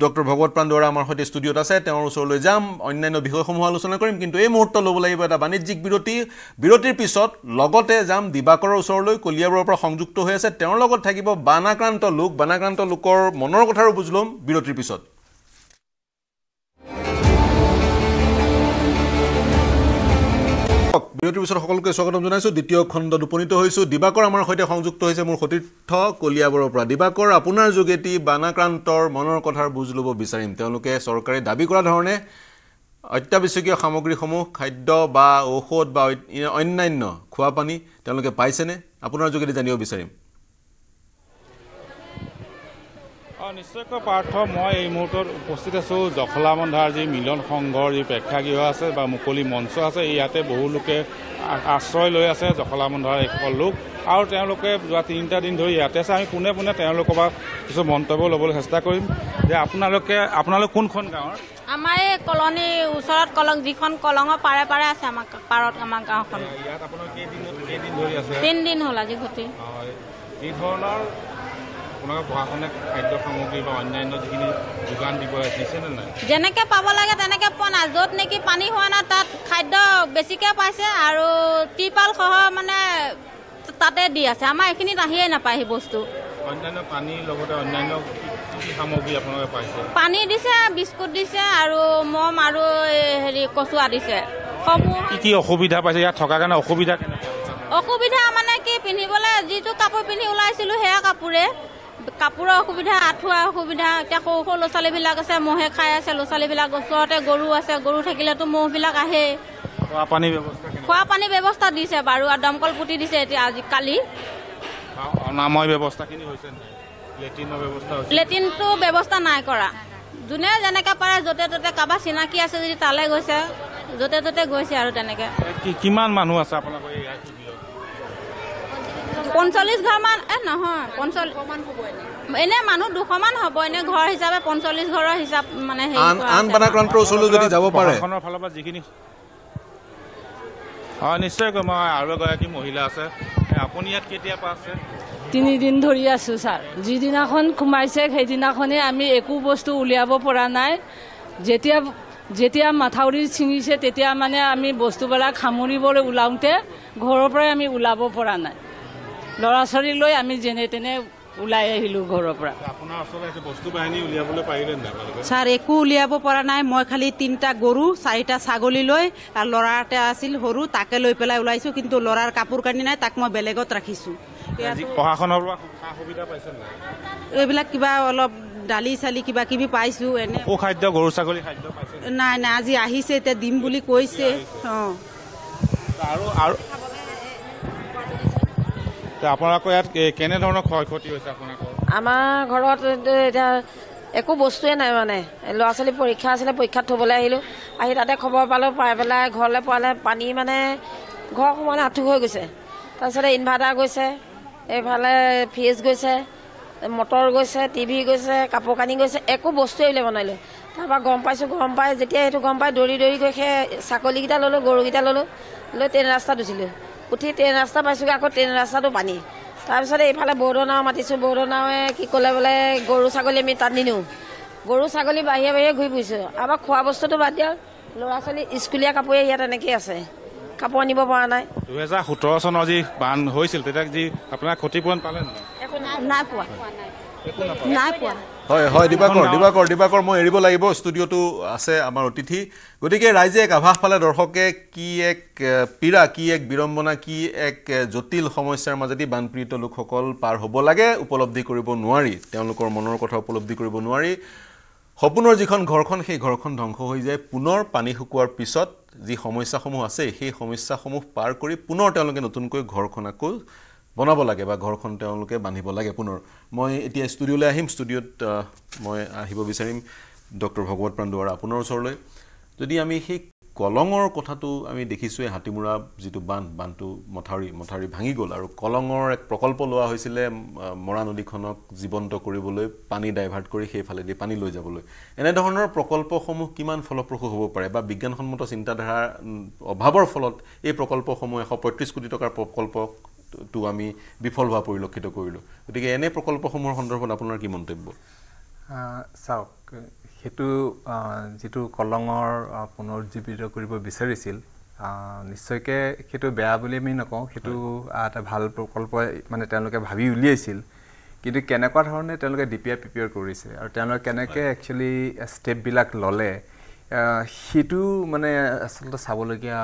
ডক্টৰ ভগৱত প্ৰাণ দৰা আমাৰ সৈতে ষ্টুডিঅ'ত আছে তেওঁৰ ওচৰলৈ যাম অন্যান্য বিষয়সমূহ আলোচনা কৰিম কিন্তু এই মুহূৰ্ত ল'ব লাগিব এটা বাণিজ্যিক বিৰতি বিৰতিৰ পিছত লগতে যাম দিবাকৰৰ ওচৰলৈ কলিয়াবৰৰ পৰা সংযুক্ত হৈ আছে তেওঁৰ লগত থাকিব বানাক্ৰান্ত লোক বানাক্ৰান্ত লোকৰ মনৰ কথাৰো বুজ ল'ম বিৰতিৰ পিছত বিৰতিৰ পিছত সকলোকে স্বাগতম জনাইছোঁ দ্বিতীয় খণ্ডত উপনীত হৈছোঁ দিবাকৰ আমাৰ সৈতে সংযুক্ত হৈছে মোৰ সতীৰ্থ কলিয়াবৰৰ পৰা দিবাকৰ আপোনাৰ যোগেদি বানাক্ৰান্তৰ মনৰ কথাৰ বুজ ল'ব বিচাৰিম তেওঁলোকে চৰকাৰে দাবী কৰা ধৰণে অত্যাৱশ্যকীয় সামগ্ৰীসমূহ খাদ্য বা ঔষধ বা অন্যান্য খোৱা পানী তেওঁলোকে পাইছেনে আপোনাৰ যোগেদি জানিব বিচাৰিম নিশ্চয়কৈ পাৰ্থ মই এই মুহূৰ্তত উপস্থিত আছো জখলাবন্ধাৰ যি মিলন সংঘৰ যি প্ৰেক্ষাগৃহ আছে বা মুকলি মঞ্চ আছে ইয়াতে বহু লোকে আশ্ৰয় লৈ আছে জখলাবন্ধাৰ এইসকল লোক আৰু তেওঁলোকে যোৱা তিনিটা দিন ধৰি ইয়াতে আছে আমি পোনে পোনে তেওঁলোকৰ পৰা কিছু মন্তব্য ল'বলৈ চেষ্টা কৰিম যে আপোনালোকে আপোনালোক কোনখন গাঁৱৰ আমাৰ এই কলনী ওচৰত কলং যিখন কলঙৰ পাৰে পাৰে আছে আমাৰ পাৰত আমাৰ গাঁওখন তিনিদিন হ'ল আজি ঘটি আপোনালোকে প্ৰশাসনে খাদ্য সামগ্ৰী বা অন্যান্য যিখিনি যোগান দিব দিছে নে নাই যেনেকৈ পাব লাগে তেনেকৈ পোৱা নাই য'ত নেকি পানী হোৱা নাই তাত খাদ্য বেছিকৈ পাইছে আৰু ত্ৰিপালসহ মানে তাতে দি আছে আমাৰ এইখিনিত আহিয়ে নাপায় সেই বস্তু অন্যান্য পানীৰ লগতে অন্যান্য সামগ্ৰী আপোনালোকে পাইছে পানী দিছে বিস্কুট দিছে আৰু মম আৰু হেৰি কচুৱা দিছে কি কি অসুবিধা পাইছে ইয়াত থকাৰ কাৰণে অসুবিধা অসুবিধা মানে কি পিন্ধিবলৈ যিটো কাপোৰ পিন্ধি ওলাইছিলোঁ সেয়া কাপোৰে কাপোৰৰ অসুবিধা আঁঠুৱাৰ অসুবিধা এতিয়া সৰু সৰু ল'ৰা ছোৱালীবিলাক আছে মহে খাই আছে ল'ৰা ছোৱালীবিলাক ওচৰতে গৰু আছে গৰু থাকিলেতো মহবিলাক আহে খোৱা পানী ব্যৱস্থা দিছে বাৰু আৰু দমকল পুতি দিছে এতিয়া আজি কালি হৈছে লেট্ৰিনটো ব্যৱস্থা নাই কৰা যোনে যেনেকৈ পাৰে য'তে ত'তে কাৰোবাৰ চিনাকি আছে যদি তালৈ গৈছে য'তে ত'তে গৈছে আৰু তেনেকৈ কিমান মানুহ আছে আপোনালোকৰ পঞ্চল্লিছ ঘৰমান এ নহয় পঞ্চল্লিছ এনেই মানুহ দুশমান হ'ব এনেই ঘৰ হিচাপে পঞ্চল্লিছ ঘৰৰ হিচাপ মানে আনক্ৰান্ত নিশ্চয়কৈ মই আৰু এগৰাকী মহিলা আছে আপুনি ইয়াত কেতিয়া পাছে তিনিদিন ধৰি আছোঁ ছাৰ যিদিনাখন সোমাইছে সেইদিনাখনেই আমি একো বস্তু উলিয়াব পৰা নাই যেতিয়া যেতিয়া মাথাউৰি ছিঙিছে তেতিয়া মানে আমি বস্তুবিলাক সামৰিবলৈ ওলাওঁতে ঘৰৰ পৰাই আমি ওলাব পৰা নাই ল'ৰা ছোৱালী লৈ আমি যেনে তেনে ওলাই আহিলোঁ ঘৰৰ পৰা ছাৰ একো উলিয়াব পৰা নাই মই খালি তিনিটা গৰু চাৰিটা ছাগলী লৈ আৰু ল'ৰা এটা আছিল সৰু তাকে লৈ পেলাই ওলাইছোঁ কিন্তু ল'ৰাৰ কাপোৰ কানি নাই তাক মই বেলেগত ৰাখিছোঁ এইবিলাক কিবা অলপ দালি চালি কিবা কিবি পাইছো এনে খাদ্য গৰু ছাগলী নাই নাই আজি আহিছে এতিয়া দিম বুলি কৈছে অঁ আপোনালোকৰ ইয়াত কেনেধৰণৰ ক্ষয় ক্ষতি হৈছে আমাৰ ঘৰত এতিয়া একো বস্তুৱে নাই মানে ল'ৰা ছোৱালী পৰীক্ষা আছিলে পৰীক্ষাত থ'বলৈ আহিলোঁ আহি তাতে খবৰ পালোঁ পাই পেলাই ঘৰলৈ পোৱালে পানী মানে ঘৰ সোমালে আঁঠু হৈ গৈছে তাৰপিছতে ইনভাৰ্টাৰ গৈছে এইফালে ফ্ৰিজ গৈছে মটৰ গৈছে টিভি গৈছে কাপোৰ কানি গৈছে একো বস্তুৱে বুলি বনালোঁ তাৰপৰা গম পাইছোঁ গম পাই যেতিয়া সেইটো গম পাই দৌৰি দৌৰি গৈ সেই ছাগলীকেইটা ল'লোঁ গৰুকেইটা ল'লোঁ লৈ ট্ৰেইন ৰাস্তাত উঠিলোঁ উঠি ট্ৰেইন ৰাস্তা পাইছোঁগৈ আকৌ ট্ৰেইন ৰাস্তাটো পানী তাৰপিছতে এইফালে বৰদ' নাও মাতিছোঁ বৰদ' নাৱে কি ক'লে বোলে গৰু ছাগলী আমি তাত নিনো গৰু ছাগলী বাহিৰে বাহিৰে ঘূৰি ফুৰিছোঁ আমাৰ খোৱা বস্তুটো বাদ দিয়া ল'ৰা ছোৱালী স্কুলীয়া কাপোৰে ইয়াত এনেকৈয়ে আছে কাপোৰ আনিব পৰা নাই দুহেজাৰ সোতৰ চনৰ যি বান হৈছিল তেতিয়া যি আপোনাৰ ক্ষতিপূৰণ পালে নাই পোৱা নাই পোৱা হয় হয় দিবাকৰ দিবাকৰ দিবাকৰ মই এৰিব লাগিব ষ্টুডিঅ'টো আছে আমাৰ অতিথি গতিকে ৰাইজে এক আভাস পালে দৰ্শকে কি এক পীড়া কি এক বিড়ম্বনা কি এক জটিল সমস্যাৰ মাজেদি বানপীড়িত লোকসকল পাৰ হ'ব লাগে উপলব্ধি কৰিব নোৱাৰি তেওঁলোকৰ মনৰ কথা উপলব্ধি কৰিব নোৱাৰি সপোনৰ যিখন ঘৰখন সেই ঘৰখন ধ্বংস হৈ যায় পুনৰ পানী শুকোৱাৰ পিছত যি সমস্যাসমূহ আছে সেই সমস্যাসমূহ পাৰ কৰি পুনৰ তেওঁলোকে নতুনকৈ ঘৰখন আকৌ বনাব লাগে বা ঘৰখন তেওঁলোকে বান্ধিব লাগে পুনৰ মই এতিয়া ষ্টুডিঅ'লৈ আহিম ষ্টুডিঅ'ত মই আহিব বিচাৰিম ডক্টৰ ভগৱত প্ৰাণ দুৱাৰা আপোনাৰ ওচৰলৈ যদি আমি সেই কলঙৰ কথাটো আমি দেখিছোঁৱেই এই যিটো বান্ধ বান্ধটো মথাউৰি মথাউৰি ভাঙি গ'ল আৰু কলঙৰ এক প্ৰকল্প লোৱা হৈছিলে মৰা নদীখনক জীৱন্ত কৰিবলৈ পানী ডাইভাৰ্ট কৰি সেইফালেদি পানী লৈ যাবলৈ এনেধৰণৰ প্ৰকল্পসমূহ কিমান ফলপ্ৰসূ হ'ব পাৰে বা বিজ্ঞানসন্মত চিন্তাধাৰাৰ অভাৱৰ ফলত এই প্ৰকল্পসমূহ এশ পঁয়ত্ৰিছ কোটি টকাৰ প্ৰকল্পক টো আমি বিফল হোৱা পৰিলক্ষিত কৰিলোঁ গতিকে এনে প্ৰকল্পসমূহৰ সন্দৰ্ভত আপোনাৰ কি মন্তব্য চাওক সেইটো যিটো কলঙৰ পুনৰুজ্জীৱিত কৰিব বিচাৰিছিল নিশ্চয়কৈ সেইটো বেয়া বুলি আমি নকওঁ সেইটো এটা ভাল প্ৰকল্প মানে তেওঁলোকে ভাবি উলিয়াইছিল কিন্তু কেনেকুৱা ধৰণে তেওঁলোকে ডি পি আই প্ৰিপেয়াৰ কৰিছে আৰু তেওঁলোকে কেনেকৈ একচুৱেলি ষ্টেপবিলাক ল'লে সেইটো মানে আচলতে চাবলগীয়া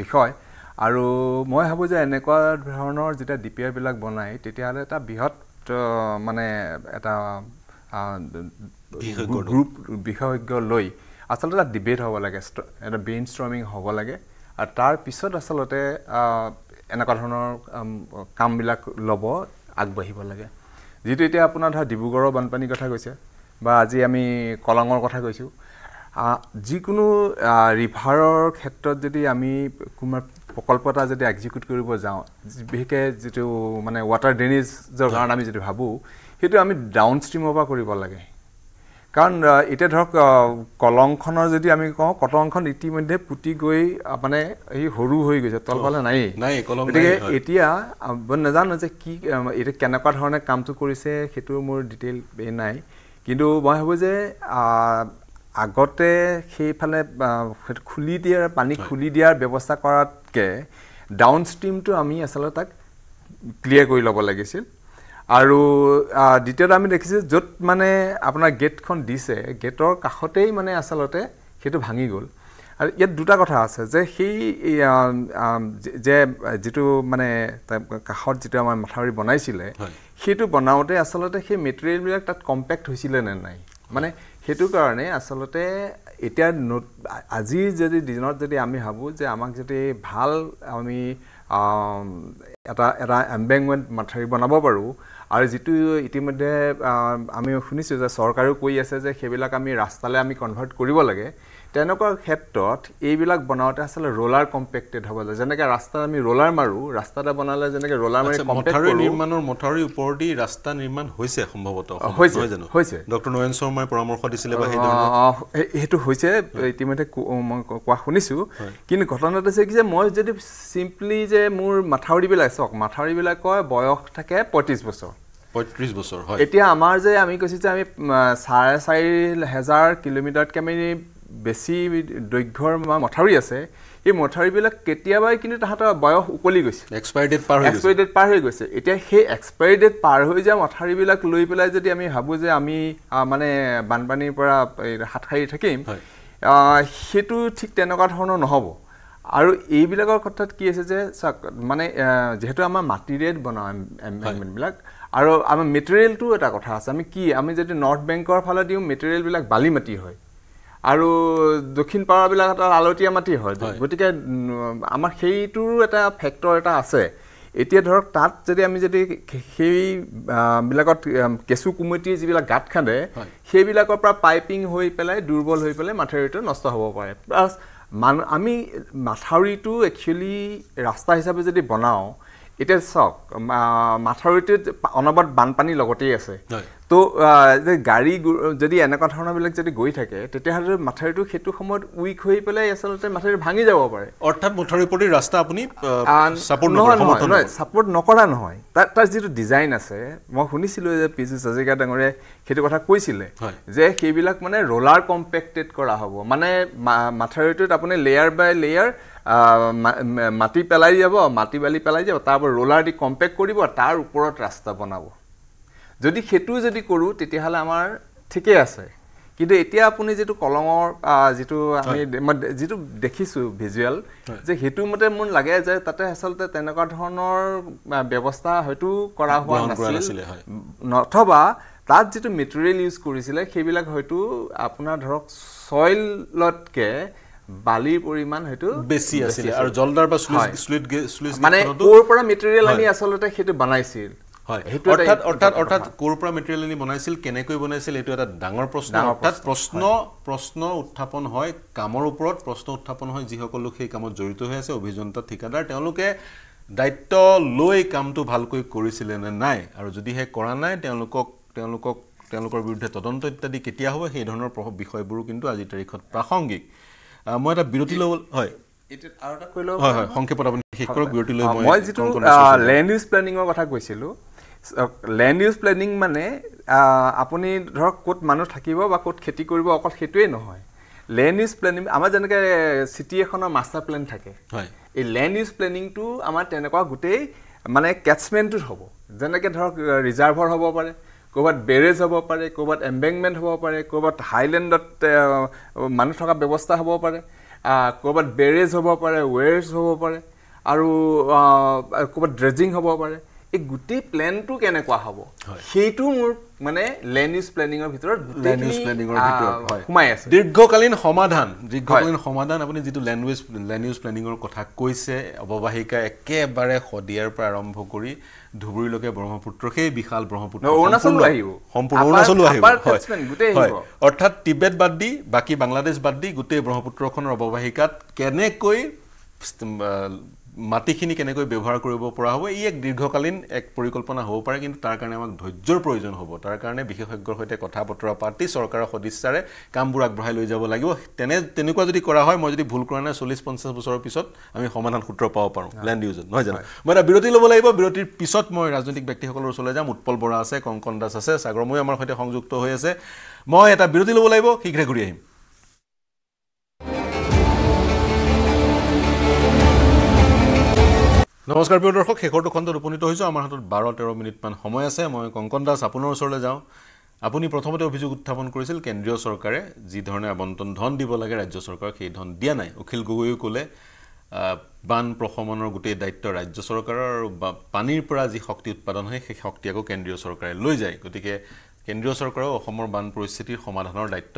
বিষয় আৰু মই ভাবোঁ যে এনেকুৱা ধৰণৰ যেতিয়া ডি পি আইবিলাক বনায় তেতিয়াহ'লে এটা বৃহৎ মানে এটা গ্ৰুপ বিশেষজ্ঞ লৈ আচলতে এটা ডিবেট হ'ব লাগে এটা ব্ৰেইন ষ্ট্ৰমিং হ'ব লাগে আৰু তাৰপিছত আচলতে এনেকুৱা ধৰণৰ কামবিলাক ল'ব আগবাঢ়িব লাগে যিটো এতিয়া আপোনাৰ ধৰা ডিব্ৰুগড়ৰ বানপানীৰ কথা কৈছে বা আজি আমি কলঙৰ কথা কৈছোঁ যিকোনো ৰিভাৰৰ ক্ষেত্ৰত যদি আমি কোনোবা প্ৰকল্প এটা যদি এক্সিকিউট কৰিব যাওঁ বিশেষকৈ যিটো মানে ৱাটাৰ ড্ৰেনেজৰ কাৰণে আমি যদি ভাবোঁ সেইটো আমি ডাউন ষ্ট্ৰীমৰ পৰা কৰিব লাগে কাৰণ এতিয়া ধৰক কলংখনৰ যদি আমি কওঁ কটংখন ইতিমধ্যে পুতি গৈ মানে সেই সৰু হৈ গৈছে তলফালে নাই গতিকে এতিয়া মই নাজানো যে কি এতিয়া কেনেকুৱা ধৰণে কামটো কৰিছে সেইটো মোৰ ডিটেইল নাই কিন্তু মই ভাবোঁ যে আগতে সেইফালে খুলি দিয়াৰ পানী খুলি দিয়াৰ ব্যৱস্থা কৰাত কে ডাউন ষ্ট্ৰীমটো আমি আচলতে তাক ক্লিয়াৰ কৰি ল'ব লাগিছিল আৰু দ্বিতীয়তে আমি দেখিছোঁ য'ত মানে আপোনাৰ গেটখন দিছে গেটৰ কাষতেই মানে আচলতে সেইটো ভাঙি গ'ল আৰু ইয়াত দুটা কথা আছে যে সেই যে যিটো মানে কাষত যিটো আমাৰ মাথাউৰি বনাইছিলে সেইটো বনাওঁতে আচলতে সেই মেটেৰিয়েলবিলাক তাত কম্পেক্ট হৈছিলে নে নাই মানে সেইটো কাৰণে আচলতে এতিয়া আজিৰ যদি দিনত যদি আমি ভাবোঁ যে আমাক যদি ভাল আমি এটা এটা এম্বেংমেণ্ট মাথাৰি বনাব পাৰোঁ আৰু যিটো ইতিমধ্যে আমি শুনিছোঁ যে চৰকাৰেও কৈ আছে যে সেইবিলাক আমি ৰাস্তালৈ আমি কনভাৰ্ট কৰিব লাগে তেনেকুৱা ক্ষেত্ৰত এইবিলাক বনাওঁতে আচলতে ৰোলাৰ কম্পেক্টেড হ'ব লাগে যেনেকৈ ৰাস্তাত আমি ৰ'লাৰ মাৰোঁ ৰাস্তা এটা বনালে যেনেকৈ ৰোলাৰ মাৰি মথাউৰি নিৰ্মাণৰ মথাউৰিৰ ওপৰেদি ৰাস্তা নিৰ্মাণ হৈছে সম্ভৱতঃ হৈছে জানো হৈছে ডক্টৰ নয়ন শৰ্মাই পৰামৰ্শ দিছিলে বা সেইটো হৈছে ইতিমধ্যে মই কোৱা শুনিছোঁ কিন্তু ঘটনাটো হৈছে কি যে মই যদি চিম্পলি যে মোৰ মাথাউৰিবিলাক চাওক মাথাউৰিবিলাকৰ বয়স থাকে পঁয়ত্ৰিছ বছৰ পঁয়ত্ৰিছ বছৰ হয় এতিয়া আমাৰ যে আমি কৈছোঁ যে আমি চাৰে চাৰি হেজাৰ কিলোমিটাৰতকৈ আমি বেছি দৈৰ্ঘ্যৰ বা মথাউৰি আছে এই মথাউৰিবিলাক কেতিয়াবাই কিন্তু তাহাঁতৰ বয়স উকলি গৈছে এক্সপায়াৰ ডেট পাৰ এক্সপায়াৰ ডেট পাৰ হৈ গৈছে এতিয়া সেই এক্সপায়াৰ ডেট পাৰ হৈ যোৱা মথাউৰিবিলাক লৈ পেলাই যদি আমি ভাবোঁ যে আমি মানে বানপানীৰ পৰা হাত সাৰি থাকিম সেইটো ঠিক তেনেকুৱা ধৰণৰ নহ'ব আৰু এইবিলাকৰ কথাত কি আছে যে চাওক মানে যিহেতু আমাৰ মাটিৰে বনাওঁবিলাক আৰু আমাৰ মেটেৰিয়েলটো এটা কথা আছে আমি কি আমি যদি নৰ্থ বেংকৰ ফালে দিওঁ মেটেৰিয়েলবিলাক বালি মাটি হয় আৰু দক্ষিণ পাৰাবিলাক এটা আলতীয়া মাটি হয় গতিকে আমাৰ সেইটোৰো এটা ফেক্টৰ এটা আছে এতিয়া ধৰক তাত যদি আমি যদি সেইবিলাকত কেঁচু কুমতিৰ যিবিলাক গাঁত খান্দে সেইবিলাকৰ পৰা পাইপিং হৈ পেলাই দুৰ্বল হৈ পেলাই মাথাউৰিটো নষ্ট হ'ব পাৰে প্লাছ মানুহ আমি মাথাউৰিটো একচুৱেলি ৰাস্তা হিচাপে যদি বনাওঁ এতিয়া চাওক মাথাউৰিটোত অনবত বানপানীৰ লগতেই আছে তো গাড়ী যদি এনেকুৱা ধৰণৰবিলাক যদি গৈ থাকে তেতিয়াহ'লে মাথাউৰিটো সেইটো সময়ত উইক হৈ পেলাই আচলতে মাথাৰি ভাঙি যাব পাৰে অৰ্থাৎ মুঠৰ প্ৰতি ৰাস্তা আপুনি ছাপৰ্ট নকৰা নহয় তাৰ তাৰ যিটো ডিজাইন আছে মই শুনিছিলোঁ যে পি জি হাজৰিকা ডাঙৰে সেইটো কথা কৈছিলে যে সেইবিলাক মানে ৰ'লাৰ কম্পেক্টেড কৰা হ'ব মানে মাথাউৰিটোত আপুনি লেয়াৰ বাই লেয়াৰ মাটি পেলাই যাব মাটি বালি পেলাই যাব তাৰপৰা ৰ'লাৰ দি কম্পেক্ট কৰিব তাৰ ওপৰত ৰাস্তা বনাব যদি সেইটো যদি কৰোঁ তেতিয়াহ'লে আমাৰ ঠিকেই আছে কিন্তু এতিয়া আপুনি যিটো কলঙৰ যিটো আমি যিটো দেখিছোঁ ভিজুৱেল যে সেইটো মতে মোৰ লাগে যে তাতে আচলতে তেনেকুৱা ধৰণৰ ব্যৱস্থা হয়তো কৰা হোৱা নাছিলে নথবা তাত যিটো মেটেৰিয়েল ইউজ কৰিছিলে সেইবিলাক হয়তো আপোনাৰ ধৰক চইলতকে বালিৰ পৰিমাণ হয়তো বেছি আছিলে আৰু জলদাৰ বা মানে ক'ৰ পৰা মেটেৰিয়েল আমি আচলতে সেইটো বনাইছিল অর্থাৎ অর্থাৎ কোরপরা মেটেরিয়াল নি বনাইছিল কেনে কই বনাইছিল এটো এটা ডাঙর প্রশ্ন অর্থাৎ প্রশ্ন প্রশ্ন উত্থাপন হয় কামৰ ওপৰত প্রশ্ন উত্থাপন হয় যিসকল লোক সেই কামত জড়িত হৈ আছে অভিযন্তা ঠিকাদার তেওঁলোকে দায়িত্ব লৈ কামটো ভালকৈ কৰিছিলে নে নাই আৰু যদিহে কৰা নাই তেওঁলোকক তেওঁলোকক তেওঁলোকৰ বিৰুদ্ধে তদন্ত ইত্যাদি কেতিয়া হ'ব সেই ধৰণৰ প্ৰভাৱ বিষয়বোৰো কিন্তু আজিৰ তাৰিখত প্ৰাসংগিক মই এটা বিৰতি ল'ব হয় মই যিটো লেণ্ড ইউজ প্লেনিঙৰ কথা কৈছিলোঁ লেণ্ড ইউজ প্লেনিং মানে আপুনি ধৰক ক'ত মানুহ থাকিব বা ক'ত খেতি কৰিব অকল সেইটোৱেই নহয় লেণ্ড ইউজ প্লেনিং আমাৰ যেনেকৈ চিটি এখনৰ মাষ্টাৰ প্লেন থাকে এই লেণ্ড ইউজ প্লেনিংটো আমাৰ তেনেকুৱা গোটেই মানে কেটচমেণ্টটোত হ'ব যেনেকৈ ধৰক ৰিজাৰ্ভৰ হ'ব পাৰে ক'ৰবাত বেৰেজ হ'ব পাৰে ক'ৰবাত এম্বেংমেণ্ট হ'ব পাৰে ক'ৰবাত হাইলেণ্ডত মানুহ থকা ব্যৱস্থা হ'ব পাৰে ক'ৰবাত বেৰেজ হ'ব পাৰে ৱেৰেজ হ'ব পাৰে আৰু ক'ৰবাত ড্ৰেজিং হ'ব পাৰে এই গোটেই প্লেনটো কেনেকুৱা হ'ব সেইটো মোৰ মানে লেণ্ড ইউজ প্লেনিঙৰ ভিতৰত লেণ্ড ইউজ প্লেনিঙৰ ভিতৰত সোমাই আছে দীৰ্ঘকালীন সমাধান দীৰ্ঘকালীন সমাধান আপুনি যিটো লেণ্ড লেণ্ড ইউজ প্লেনিঙৰ কথা কৈছে অৱবাহিকা একেবাৰে শদিয়াৰ পৰা আৰম্ভ কৰি ধুবুৰীলৈকে ব্ৰহ্মপুত্ৰ সেই বিশাল ব্ৰহ্মপুত্ৰ অৰুণাচলো আহিব সম্পূৰ্ণ অৰুণাচলো আহিব হয় অৰ্থাৎ তিব্বেত বাদ দি বাকী বাংলাদেশ বাদ দি গোটেই ব্ৰহ্মপুত্ৰখনৰ অৱবাহিকাত কেনেকৈ মাটিখিনি কেনেকৈ ব্যৱহাৰ কৰিব পৰা হ'ব ই এক দীৰ্ঘকালীন এক পৰিকল্পনা হ'ব পাৰে কিন্তু তাৰ কাৰণে আমাক ধৈৰ্যৰ প্ৰয়োজন হ'ব তাৰ কাৰণে বিশেষজ্ঞৰ সৈতে কথা বতৰা পাতি চৰকাৰৰ সদিচ্ছাৰে কামবোৰ আগবঢ়াই লৈ যাব লাগিব তেনে তেনেকুৱা যদি কৰা হয় মই যদি ভুল কৰা নাই চল্লিছ পঞ্চাছ বছৰৰ পিছত আমি সমাধান সূত্ৰ পাব পাৰোঁ লেণ্ড ইউজন নহয় জানো মই এটা বিৰতি ল'ব লাগিব বিৰতিৰ পিছত মই ৰাজনৈতিক ব্যক্তিসকলৰ ওচৰলৈ যাম উৎপল বৰা আছে কংকন দাস আছে সাগৰময়ো আমাৰ সৈতে সংযুক্ত হৈ আছে মই এটা বিৰতি ল'ব লাগিব শীঘ্ৰে ঘূৰি আহিম নমস্কাৰ প্ৰিয় দৰ্শক শেষৰটো খণ্ডত উপনীত হৈছোঁ আমাৰ হাতত বাৰ তেৰ মিনিটমান সময় আছে মই কংকন দাস আপোনাৰ ওচৰলৈ যাওঁ আপুনি প্ৰথমতে অভিযোগ উত্থাপন কৰিছিল কেন্দ্ৰীয় চৰকাৰে যিধৰণে আৱণ্টন ধন দিব লাগে ৰাজ্য চৰকাৰক সেই ধন দিয়া নাই অখিল গগৈয়ো ক'লে বান প্ৰশমনৰ গোটেই দায়িত্ব ৰাজ্য চৰকাৰৰ আৰু পানীৰ পৰা যি শক্তি উৎপাদন হয় সেই শক্তি আকৌ কেন্দ্ৰীয় চৰকাৰে লৈ যায় গতিকে কেন্দ্ৰীয় চৰকাৰেও অসমৰ বান পৰিস্থিতিৰ সমাধানৰ দায়িত্ব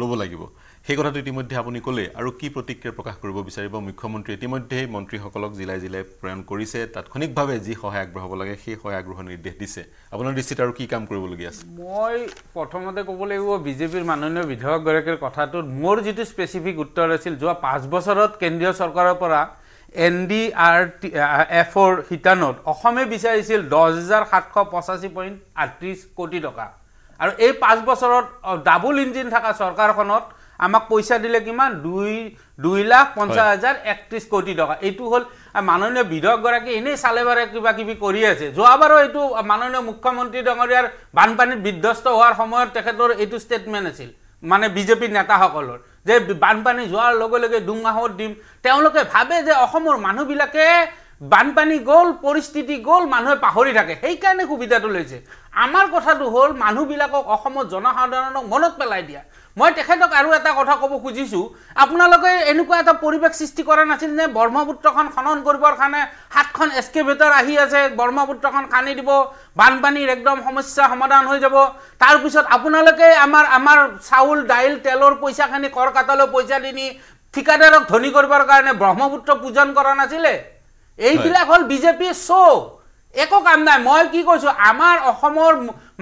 ল'ব লাগিব সেই কথাটো ইতিমধ্যে আপুনি ক'লে আৰু কি প্ৰতিক্ৰিয়া প্ৰকাশ কৰিব বিচাৰিব মুখ্যমন্ত্ৰী ইতিমধ্যেই মন্ত্ৰীসকলক জিলাই জিলাই প্ৰেৰণ কৰিছে তাৎক্ষণিকভাৱে যি সহায় আগবঢ়াব লাগে সেই সহায় আগবঢ়োৱাৰ নিৰ্দেশ দিছে আপোনাৰ দৃষ্টিত আৰু কি কাম কৰিবলগীয়া আছে মই প্ৰথমতে ক'ব লাগিব বিজেপিৰ মাননীয় বিধায়কগৰাকীৰ কথাটোত মোৰ যিটো স্পেচিফিক উত্তৰ আছিল যোৱা পাঁচ বছৰত কেন্দ্ৰীয় চৰকাৰৰ পৰা এন ডি আৰ টি এফৰ শিতানত অসমে বিচাৰিছিল দহ হেজাৰ সাতশ পঁচাশী পইণ্ট আঠত্ৰিছ কোটি টকা আৰু এই পাঁচ বছৰত ডাবল ইঞ্জিন থকা চৰকাৰখনত আমাক পইচা দিলে কিমান দুই দুই লাখ পঞ্চাছ হাজাৰ একত্ৰিছ কোটি টকা এইটো হ'ল মাননীয় বিধায়কগৰাকী এনেই চালে বাৰে কিবা কিবি কৰি আছে যোৱাবাৰো এইটো মাননীয় মুখ্যমন্ত্ৰী ডাঙৰীয়াৰ বানপানীত বিধ্বস্ত হোৱাৰ সময়ত তেখেতৰ এইটো ষ্টেটমেণ্ট আছিল মানে বিজেপিৰ নেতাসকলৰ যে বানপানী যোৱাৰ লগে লগে দুমাহত দিম তেওঁলোকে ভাবে যে অসমৰ মানুহবিলাকে বানপানী গ'ল পৰিস্থিতি গ'ল মানুহে পাহৰি থাকে সেইকাৰণে সুবিধাটো লৈছে আমাৰ কথাটো হ'ল মানুহবিলাকক অসমৰ জনসাধাৰণক মনত পেলাই দিয়া মই তেখেতক আৰু এটা কথা ক'ব খুজিছোঁ আপোনালোকে এনেকুৱা এটা পৰিৱেশ সৃষ্টি কৰা নাছিল যে ব্ৰহ্মপুত্ৰখন খনন কৰিবৰ কাৰণে সাতখন এক্সকেভেটৰ আহি আছে ব্ৰহ্মপুত্ৰখন খান্দি দিব বানপানীৰ একদম সমস্যা সমাধান হৈ যাব তাৰপিছত আপোনালোকে আমাৰ আমাৰ চাউল দাইল তেলৰ পইচাখিনি কৰকাতালৈ পইচা দি নি ঠিকাদাৰক ধনী কৰিবৰ কাৰণে ব্ৰহ্মপুত্ৰ পূজন কৰা নাছিলে এইবিলাক হ'ল বিজেপিৰ শ্ব' একো কাম নাই মই কি কৈছোঁ আমাৰ অসমৰ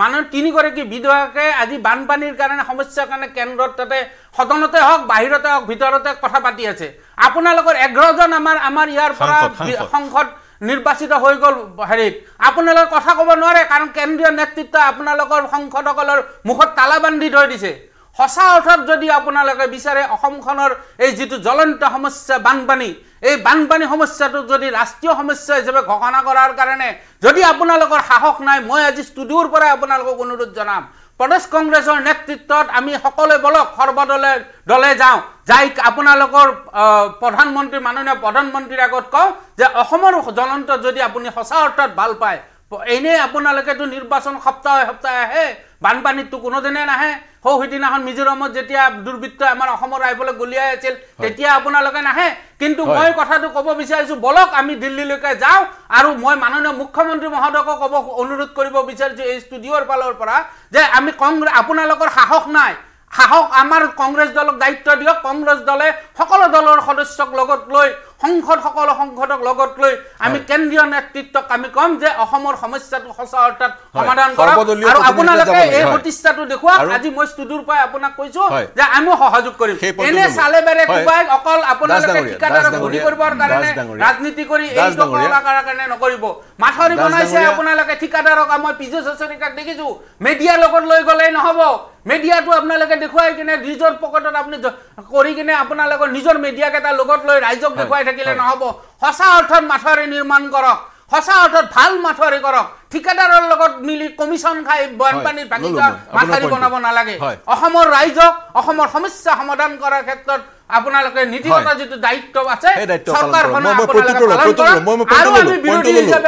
মানুহ তিনিগৰাকী বিধায়কে আজি বানপানীৰ কাৰণে সমস্যাৰ কাৰণে কেন্দ্ৰত তাতে সদনতে হওক বাহিৰতে হওক ভিতৰতে কথা পাতি আছে আপোনালোকৰ এঘাৰজন আমাৰ আমাৰ ইয়াৰ পৰা সংসদ নিৰ্বাচিত হৈ গ'ল হেৰিত আপোনালোকে কথা ক'ব নোৱাৰে কাৰণ কেন্দ্ৰীয় নেতৃত্ব আপোনালোকৰ সংসদসকলৰ মুখত তালা বান্ধি থৈ দিছে সঁচা অৰ্থত যদি আপোনালোকে বিচাৰে অসমখনৰ এই যিটো জ্বলন্ত সমস্যা বানপানী এই বানপানী সমস্যাটো যদি ৰাষ্ট্ৰীয় সমস্যা হিচাপে ঘোষণা কৰাৰ কাৰণে যদি আপোনালোকৰ সাহস নাই মই আজি ষ্টুডিঅ'ৰ পৰাই আপোনালোকক অনুৰোধ জনাম প্ৰদেশ কংগ্ৰেছৰ নেতৃত্বত আমি সকলোৱে বলক সৰ্বদলে দলে যাওঁ যাই আপোনালোকৰ প্ৰধানমন্ত্ৰী মাননীয় প্ৰধানমন্ত্ৰীৰ আগত কওঁ যে অসমৰ জ্বলন্ত যদি আপুনি সঁচা অৰ্থত ভাল পায় এনেই আপোনালোকেতো নিৰ্বাচন সপ্তাহে সপ্তাহে আহে বানপানীতো কোনোদিনে নাহে সৌ সিদিনাখন মিজোৰামত যেতিয়া দুৰ্বৃত্ত আমাৰ অসমৰ ৰাইজলৈ গলিয়াই আছিল তেতিয়া আপোনালোকে নাহে কিন্তু মই কথাটো ক'ব বিচাৰিছোঁ বলক আমি দিল্লীলৈকে যাওঁ আৰু মই মাননীয় মুখ্যমন্ত্ৰী মহোদয়কো ক'ব অনুৰোধ কৰিব বিচাৰিছোঁ এই ষ্টুডিঅ'ৰ ফালৰ পৰা যে আমি কংগ্ৰেছ আপোনালোকৰ সাহস নাই সাহস আমাৰ কংগ্ৰেছ দলক দায়িত্ব দিয়ক কংগ্ৰেছ দলে সকলো দলৰ সদস্যক লগত লৈ সংসদ সকলো সংসদক লগত লৈ আমি কেন্দ্ৰীয় নেতৃত্বক আমি কম যে অসমৰ সমস্যাটো সঁচা অৰ্থাৎ সমাধান কৰক আৰু আপোনালোকে এই প্ৰতিষ্ঠাটো দেখুৱা আজি মই ষ্টুডিঅ'ৰ পৰা আপোনাক কৈছো যে আমি সহযোগ কৰিম এনে চালে বেৰে কোবাই অকল আপোনালোকে ঠিকাদাৰক ঘূৰি কৰিবৰ কাৰণে ৰাজনীতি কৰি এইটো কৰা কাৰণে নকৰিব মাথৰি বনাইছে আপোনালোকে ঠিকাদাৰক মই পিজু হাজৰিকাক দেখিছো মেডিয়াৰ লগত লৈ গলে নহ'ব মেডিয়াটো আপোনালোকে দেখুৱাই কিনে নিজৰ পকেটত আপুনি কৰি কিনে আপোনালোকৰ নিজৰ মেডিয়া কেইটাৰ লগত লৈ ৰাইজক দেখুৱাই থাকে থাকিলে নহ'ব সঁচা অৰ্থত মাথোৰে নিৰ্মাণ কৰক সঁচা অৰ্থত ভাল মাথোৰে কৰক ঠিকাদাৰৰ লগত মিলি কমিছন খাই বানপানীৰ বাকী মাথাৰি বনাব নালাগে অসমৰ ৰাইজক অসমৰ সমস্যা সমাধান কৰাৰ ক্ষেত্ৰত আপোনালোকে নীতিগত যিটো দায়িত্ব আছে চৰকাৰখনে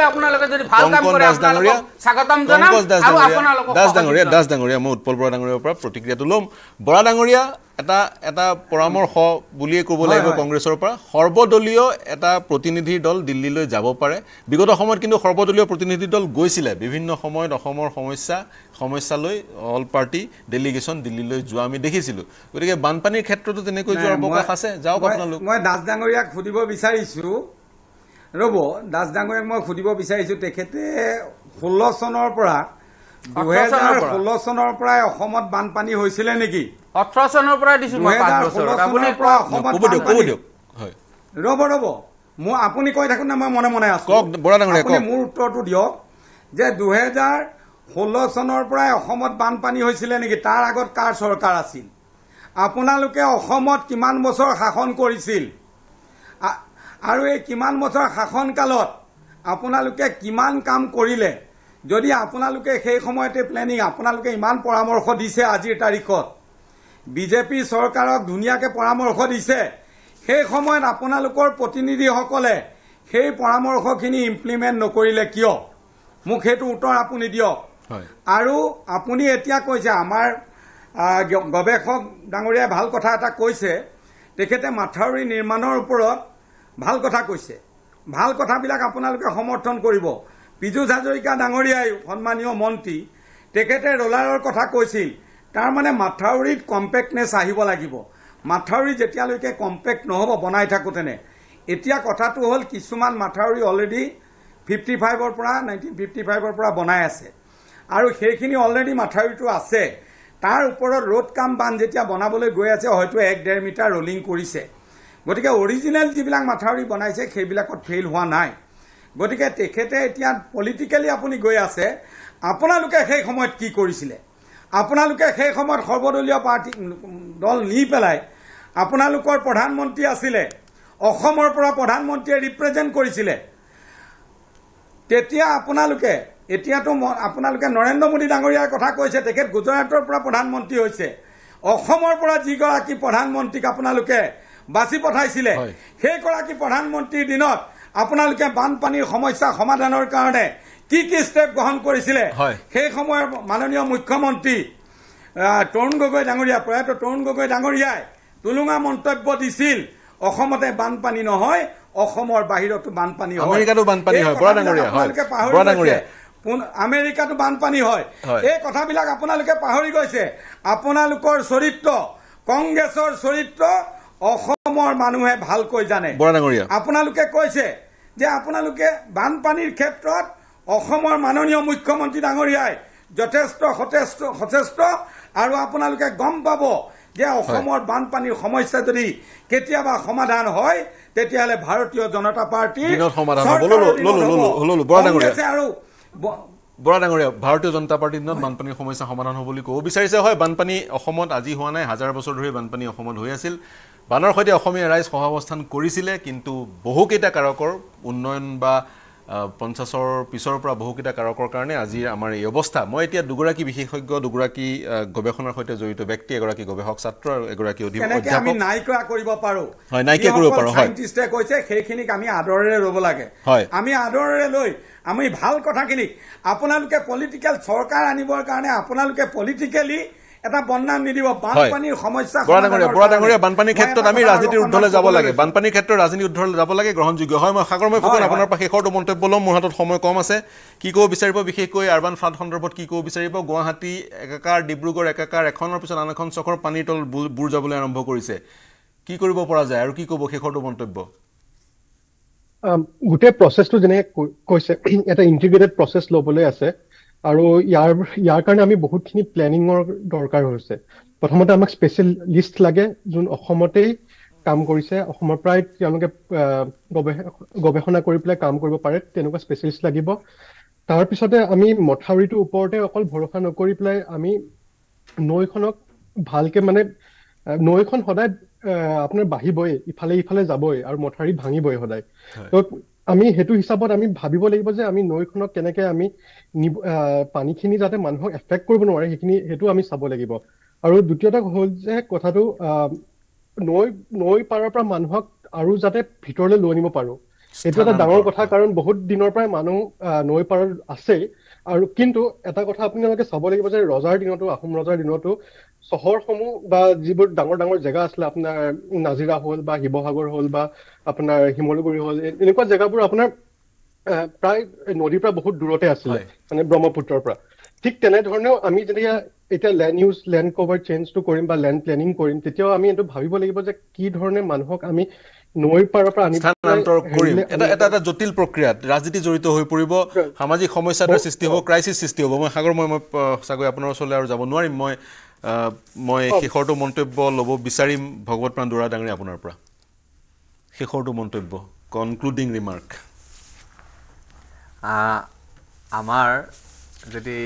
আপোনালোকে যদি ভাল কাম কৰে আপোনালোকক স্বাগতম জনাম আৰু আপোনালোকক দাস ডাঙৰীয়া মই উৎপল বৰা ডাঙৰীয়াৰ পৰা প্ৰতিক্ৰিয়াটো ল'ম বৰা ডাঙৰীয়া এটা এটা পৰামৰ্শ বুলিয়ে কব লাগিব কংগ্ৰেছৰ পৰা সৰ্বদলীয় এটা প্ৰতিনিধি দল দিল্লীলৈ যাব পাৰে বিগত সময়ত কিন্তু সৰ্বদলীয় প্ৰতিনিধি দল গৈছিলে বিভিন্ন সময়ত অসমৰ সমস্যা সমস্যালৈ অল পাৰ্টি ডেলিগেশ্যন দিল্লীলৈ যোৱা আমি দেখিছিলোঁ গতিকে বানপানীৰ ক্ষেত্ৰতো তেনেকৈ যোৱাৰ অৱকাশ আছে যাওক আপোনালোক মই দাস ডাঙৰীয়াক সুধিব বিচাৰিছোঁ ৰ'ব দাস ডাঙৰীয়াক মই সুধিব বিচাৰিছোঁ তেখেতে ষোল্ল চনৰ পৰা দুহেজাৰ ষোল্ল চনৰ পৰাই অসমত বানপানী হৈছিলে নেকি ওঠৰ চনৰ পৰা ৰ'ব ৰ'ব আপুনি চনৰ পৰাই অসমত বানপানী হৈছিলে নেকি তাৰ আগত কাৰ চৰকাৰ আছিল আপোনালোকে অসমত কিমান বছৰ শাসন কৰিছিল আৰু এই কিমান বছৰ শাসনকালত আপোনালোকে কিমান কাম কৰিলে যদি আপোনালোকে সেই সময়তে প্লেনিং আপোনালোকে ইমান পৰামৰ্শ দিছে আজিৰ তাৰিখত বিজেপি চৰকাৰক ধুনীয়াকৈ পৰামৰ্শ দিছে সেই সময়ত আপোনালোকৰ প্ৰতিনিধিসকলে সেই পৰামৰ্শখিনি ইমপ্লিমেণ্ট নকৰিলে কিয় মোক সেইটো উত্তৰ আপুনি দিয়ক আৰু আপুনি এতিয়া কৈছে আমাৰ গৱেষক ডাঙৰীয়াই ভাল কথা এটা কৈছে তেখেতে মাথাউৰি নিৰ্মাণৰ ওপৰত ভাল কথা কৈছে ভাল কথাবিলাক আপোনালোকে সমৰ্থন কৰিব পীযুষ হাজৰিকা ডাঙৰীয়াই সন্মানীয় মন্ত্ৰী তেখেতে ৰোলাৰৰ কথা কৈছিল তাৰমানে মাথাউৰিত কম্পেক্টনেছ আহিব লাগিব মাথাউৰি যেতিয়ালৈকে কম্পেক্ট নহ'ব বনাই থাকোঁতেনে এতিয়া কথাটো হ'ল কিছুমান মাথাউৰি অলৰেডি ফিফটি ফাইভৰ পৰা নাইনটিন ফিফটি ফাইভৰ পৰা বনাই আছে আৰু সেইখিনি অলৰেডি মাথাউৰিটো আছে তাৰ ওপৰত ৰ'দ কাম বান্ধ যেতিয়া বনাবলৈ গৈ আছে হয়তো এক ডেৰ মিটাৰ ৰ'লিং কৰিছে গতিকে অৰিজিনেল যিবিলাক মাথাউৰি বনাইছে সেইবিলাকত ফেইল হোৱা নাই গতিকে তেখেতে এতিয়া পলিটিকেলি আপুনি গৈ আছে আপোনালোকে সেই সময়ত কি কৰিছিলে আপোনালোকে সেই সময়ত সৰ্বদলীয় পাৰ্টি দল নি পেলাই আপোনালোকৰ প্ৰধানমন্ত্ৰী আছিলে অসমৰ পৰা প্ৰধানমন্ত্ৰীয়ে ৰিপ্ৰেজেণ্ট কৰিছিলে তেতিয়া আপোনালোকে এতিয়াতো আপোনালোকে নৰেন্দ্ৰ মোদী ডাঙৰীয়াৰ কথা কৈছে তেখেত গুজৰাটৰ পৰা প্ৰধানমন্ত্ৰী হৈছে অসমৰ পৰা যিগৰাকী প্ৰধানমন্ত্ৰীক আপোনালোকে বাছি পঠাইছিলে সেইগৰাকী প্ৰধানমন্ত্ৰীৰ দিনত আপোনালোকে বানপানীৰ সমস্যা সমাধানৰ কাৰণে কি কি ষ্টেপ গ্ৰহণ কৰিছিলে সেই সময়ৰ মাননীয় মুখ্যমন্ত্ৰী তৰুণ গগৈ ডাঙৰীয়া প্ৰয়াত তৰুণ গগৈ ডাঙৰীয়াই টুলুঙা মন্তব্য দিছিল অসমতে বানপানী নহয় অসমৰ বাহিৰতো বানপানী হয় আমেৰিকাতো বানপানী হয় এই কথাবিলাক আপোনালোকে পাহৰি গৈছে আপোনালোকৰ চৰিত্ৰ কংগ্ৰেছৰ চৰিত্ৰ অসমৰ মানুহে ভালকৈ জানে আপোনালোকে কৈছে যে আপোনালোকে বানপানীৰ ক্ষেত্ৰত অসমৰ মাননীয় মুখ্যমন্ত্ৰী ডাঙৰীয়াই যথেষ্ট সচেষ্ট আৰু আপোনালোকে গম পাব যে অসমৰ বানপানীৰ সমস্যা যদি কেতিয়াবা সমাধান হয় তেতিয়াহ'লে ভাৰতীয় জনতা পাৰ্টীৰ ভাৰতীয় জনতা পাৰ্টীৰ দিনত বানপানীৰ সমস্যা সমাধান হ'ব বুলি ক'ব বিচাৰিছে হয় বানপানী অসমত আজি হোৱা নাই হাজাৰ বছৰ ধৰি বানপানী অসমত হৈ আছিল বানৰ সৈতে অসমীয়া ৰাইজ সহাৱস্থান কৰিছিলে কিন্তু বহুকেইটা কাৰকৰ উন্নয়ন বা পঞ্চাছৰ পিছৰ পৰা বহুকেইটা কাৰকৰ কাৰণে আজি আমাৰ এই অৱস্থা মই এতিয়া দুগৰাকী বিশেষজ্ঞ দুগৰাকী গৱেষণাৰ সৈতে জড়িত ব্যক্তি এগৰাকী গৱেষক ছাত্ৰ আৰু এগৰাকী অধিক কৰিব পাৰোঁ হয় নাইকিয়া কৰিব পাৰোঁ হয় কৈছে সেইখিনিক আমি আদৰেৰে ৰ'ব লাগে হয় আমি আদৰেৰে লৈ আমি ভাল কথাখিনিক আপোনালোকে পলিটিকেল চৰকাৰ আনিবৰ কাৰণে আপোনালোকে পলিটিকেলি এটা বন্যা নিদিব বানপানীৰ সমস্যা বৰা ডাঙৰীয়া বানপানীৰ ক্ষেত্ৰত আমি ৰাজনীতিৰ ঊৰ্ধলৈ যাব লাগে বানপানীৰ ক্ষেত্ৰত ৰাজনীতিৰ ঊৰ্ধলৈ যাব লাগে গ্ৰহণযোগ্য হয় মই সাগৰময় ফুকন আপোনাৰ পৰা শেষৰটো মন্তব্য ল'ম মোৰ হাতত সময় কম আছে কি ক'ব বিচাৰিব বিশেষকৈ আৰ্বান ফ্লাড সন্দৰ্ভত কি ক'ব বিচাৰিব গুৱাহাটী একাকাৰ ডিব্ৰুগড় একাকাৰ এখনৰ পিছত আন এখন চখৰ পানীৰ তল বুৰ যাবলৈ আৰম্ভ কৰিছে কি কৰিব পৰা যায় আৰু কি ক'ব শেষৰটো মন্তব্য গোটেই প্ৰচেছটো যেনেকৈ কৈছে এটা ইণ্টিগ্ৰেটেড প্ৰচেছ ল'বলৈ আছে আৰু ইয়াৰ ইয়াৰ কাৰণে আমি বহুতখিনি প্লেনিঙৰ দৰকাৰ হৈছে প্ৰথমতে আমাক স্পেচিয়েলিষ্ট লাগে যোন অসমতেই কাম কৰিছে অসমৰ পৰাই তেওঁলোকে গৱেষণা কৰি পেলাই কাম কৰিব পাৰে তেনেকুৱা স্পেচিয়েলিষ্ট লাগিব তাৰপিছতে আমি মথাউৰিটোৰ ওপৰতে অকল ভৰসা নকৰি পেলাই আমি নৈখনক ভালকে মানে নৈখন সদায় আপোনাৰ বাঢ়িবই ইফালে ইফালে যাবই আৰু মথাউৰি ভাঙিবই সদায় আমি সেইটো হিচাপত আমি ভাবিব লাগিব যে আমি নৈখনক কেনেকে আমি পানীখিনি যাতে মানুহক এফেক্ট কৰিব নোৱাৰে সেইখিনি সেইটো আমি চাব লাগিব আৰু দ্বিতীয়তে হ'ল যে কথাটো নৈ নৈ পাৰৰ পৰা মানুহক আৰু যাতে ভিতৰলৈ লৈ আনিব পাৰো সেইটো এটা ডাঙৰ কথা কাৰণ বহুত দিনৰ পৰাই মানুহ নৈ পাৰত আছেই আৰু কিন্তু এটা কথা আপোনালোকে চাব লাগিব যে ৰজাৰ দিনতো আহোম ৰজাৰ দিনতো চহৰসমূহ বা যিবোৰ ডাঙৰ ডাঙৰ জেগা আছিলে আপোনাৰ নাজিৰা হ'ল বা শিৱসাগৰ হ'ল বা আপোনাৰ শিমলুগুৰি হ'ল এনেকুৱা জেগাবোৰ আপোনাৰ প্ৰায় নদীৰ পৰা বহুত দূৰতে আছিলে মানে ব্ৰহ্মপুত্ৰৰ পৰা ঠিক তেনেধৰণেও আমি যেতিয়া এতিয়া লেণ্ড ইউজ লেণ্ড কভাৰ চেঞ্জটো কৰিম বা লেণ্ড প্লেনিং কৰিম তেতিয়াও আমি এইটো ভাবিব লাগিব যে কি ধৰণে মানুহক আমি নৈৰ পাৰৰ পৰা আনি স্থানান্তৰ কৰিম এটা এটা জটিল প্ৰক্ৰিয়াত ৰাজনীতি জড়িত হৈ পৰিব সামাজিক সমস্যাৰ সৃষ্টি হ'ব ক্ৰাইচিছ সৃষ্টি হ'ব মই সাগৰ মই মই আপোনাৰ ওচৰলৈ আৰু যাব নোৱাৰিম মই মই শেষৰটো মন্তব্য ল'ব বিচাৰিম ভগৱত প্ৰাণ দৌৰা ডাঙৰী আপোনাৰ পৰা শেষৰটো মন্তব্য কনক্লুডিং ৰিমাৰ্ক আমাৰ যদি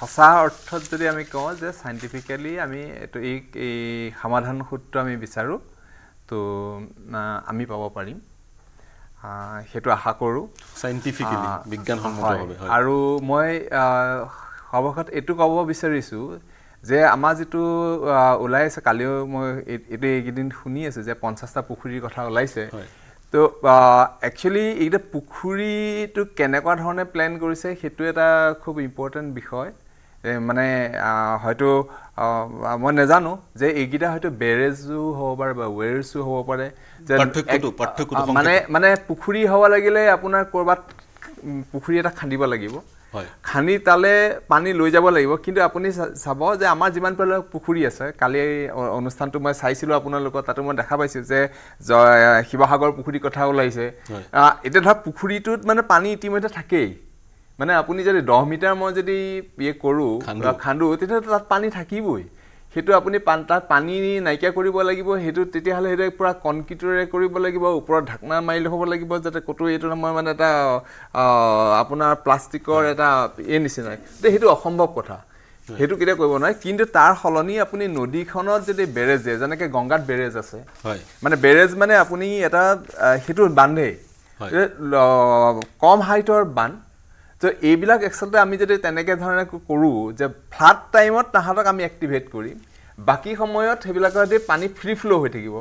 সঁচা অৰ্থত যদি আমি কওঁ যে চাইণ্টিফিকেলি আমি এইটো এই সমাধান সূত্ৰ আমি বিচাৰোঁ তো আমি পাব পাৰিম সেইটো আশা কৰোঁ চাইণ্টিফিক বিজ্ঞানসন্মতভাৱে আৰু মই সৰ্বশেষত এইটো ক'ব বিচাৰিছোঁ যে আমাৰ যিটো ওলাই আছে কালিও মই এইটো এইকেইদিন শুনি আছোঁ যে পঞ্চাছটা পুখুৰীৰ কথা ওলাইছে তো একচুৱেলি এইকেইটা পুখুৰীটো কেনেকুৱা ধৰণে প্লেন কৰিছে সেইটো এটা খুব ইম্পৰ্টেণ্ট বিষয় মানে হয়তো মই নাজানো যে এইকেইটা হয়তো বেৰেজো হ'ব পাৰে বা ৱেৰেজো হ'ব পাৰে যে মানে মানে পুখুৰী হ'ব লাগিলে আপোনাৰ ক'ৰবাত পুখুৰী এটা খান্দিব লাগিব খান্দি তালে পানী লৈ যাব লাগিব কিন্তু আপুনি চাব যে আমাৰ যিমান পৰিলে পুখুৰী আছে কালি অনুষ্ঠানটো মই চাইছিলোঁ আপোনালোকৰ তাতো মই দেখা পাইছোঁ যে শিৱসাগৰ পুখুৰীৰ কথা ওলাইছে এতিয়া ধৰক পুখুৰীটোত মানে পানী ইতিমধ্যে থাকেই মানে আপুনি যদি দহ মিটাৰ মই যদি ইয়ে কৰোঁ খান্দো তেতিয়াহ'লে তাত পানী থাকিবই সেইটো আপুনি তাত পানী নাইকিয়া কৰিব লাগিব সেইটো তেতিয়াহ'লে সেইটো পূৰা কনক্ৰিটৰে কৰিব লাগিব ওপৰত ঢাকনা মাৰি ল'ব লাগিব যাতে ক'তো এইটো মই মানে এটা আপোনাৰ প্লাষ্টিকৰ এটা এই নিচিনা তে সেইটো অসম্ভৱ কথা সেইটো কেতিয়া কৰিব নোৱাৰে কিন্তু তাৰ সলনি আপুনি নদীখনত যদি বেৰেজ দিয়ে যেনেকৈ গংগাত বেৰেজ আছে হয় মানে বেৰেজ মানে আপুনি এটা সেইটো বান্ধেই কম হাইটৰ বান্ধ তো এইবিলাক আচলতে আমি যদি তেনেকৈ ধৰণে কৰোঁ যে ফ্লাড টাইমত তাহাঁতক আমি এক্টিভেট কৰিম বাকী সময়ত সেইবিলাকৰ সৈতে পানী ফ্ৰী ফ্ল' হৈ থাকিব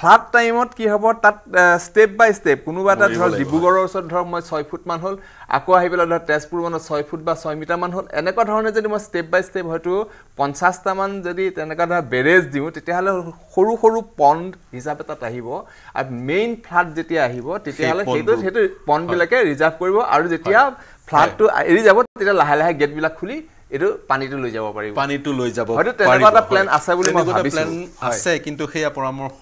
ফ্লাড টাইমত কি হ'ব তাত ষ্টেপ বাই ষ্টেপ কোনোবা এটা ধৰক ডিব্ৰুগড়ৰ ওচৰত ধৰক মই ছয় ফুটমান হ'ল আকৌ আহি পেলাই ধৰক তেজপুৰ মানত ছয় ফুট বা ছয় মিটাৰমান হ'ল এনেকুৱা ধৰণে যদি মই ষ্টেপ বাই ষ্টেপ হয়তো পঞ্চাছটামান যদি তেনেকুৱা ধৰক বেৰেজ দিওঁ তেতিয়াহ'লে সৰু সৰু পণ্ড হিচাপে তাত আহিব আৰু মেইন ফ্লাড যেতিয়া আহিব তেতিয়াহ'লে সেইটো সেইটো পণ্ডবিলাকে ৰিজাৰ্ভ কৰিব আৰু যেতিয়া ফ্লাডটো এৰি যাব তেতিয়া লাহে লাহে গেটবিলাক খুলি এইটো পানীটো লৈ যাব পাৰিব পানীটো লৈ যাব হয়তো তেনেকুৱা এটা প্লেন আছে বুলি মই ভাবিছোঁ প্লেন আছে কিন্তু সেয়া পৰামৰ্শ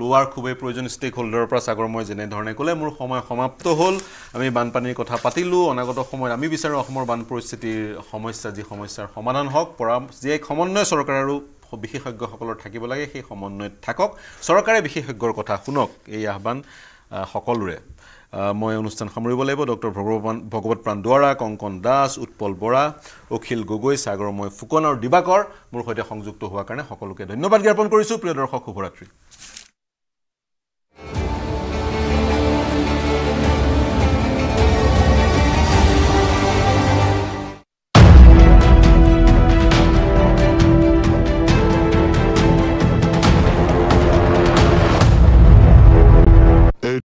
লোৱাৰ খুবেই প্ৰয়োজন ষ্টেক হোল্ডাৰৰ পৰা চাগৰ মই যেনেধৰণে ক'লে মোৰ সময় সমাপ্ত হ'ল আমি বানপানীৰ কথা পাতিলোঁ অনাগত সময়ত আমি বিচাৰোঁ অসমৰ বান পৰিস্থিতিৰ সমস্যা যি সমস্যাৰ সমাধান হওক পৰা যি এক সমন্বয় চৰকাৰ আৰু বিশেষজ্ঞসকলৰ থাকিব লাগে সেই সমন্বয়ত থাকক চৰকাৰে বিশেষজ্ঞৰ কথা শুনক এই আহ্বান সকলোৰে মই অনুষ্ঠান সামৰিব লাগিব ডক্টৰ ভগৱান ভগৱত প্ৰাণ দুৱাৰা কংকন দাস উৎপল বৰা অখিল গগৈ সাগৰময় ফুকন আৰু দিবাকৰ মোৰ সৈতে সংযুক্ত হোৱাৰ কাৰণে সকলোকে ধন্যবাদ জ্ঞাপন কৰিছোঁ প্ৰিয় দৰ্শক শুভৰাত্ৰি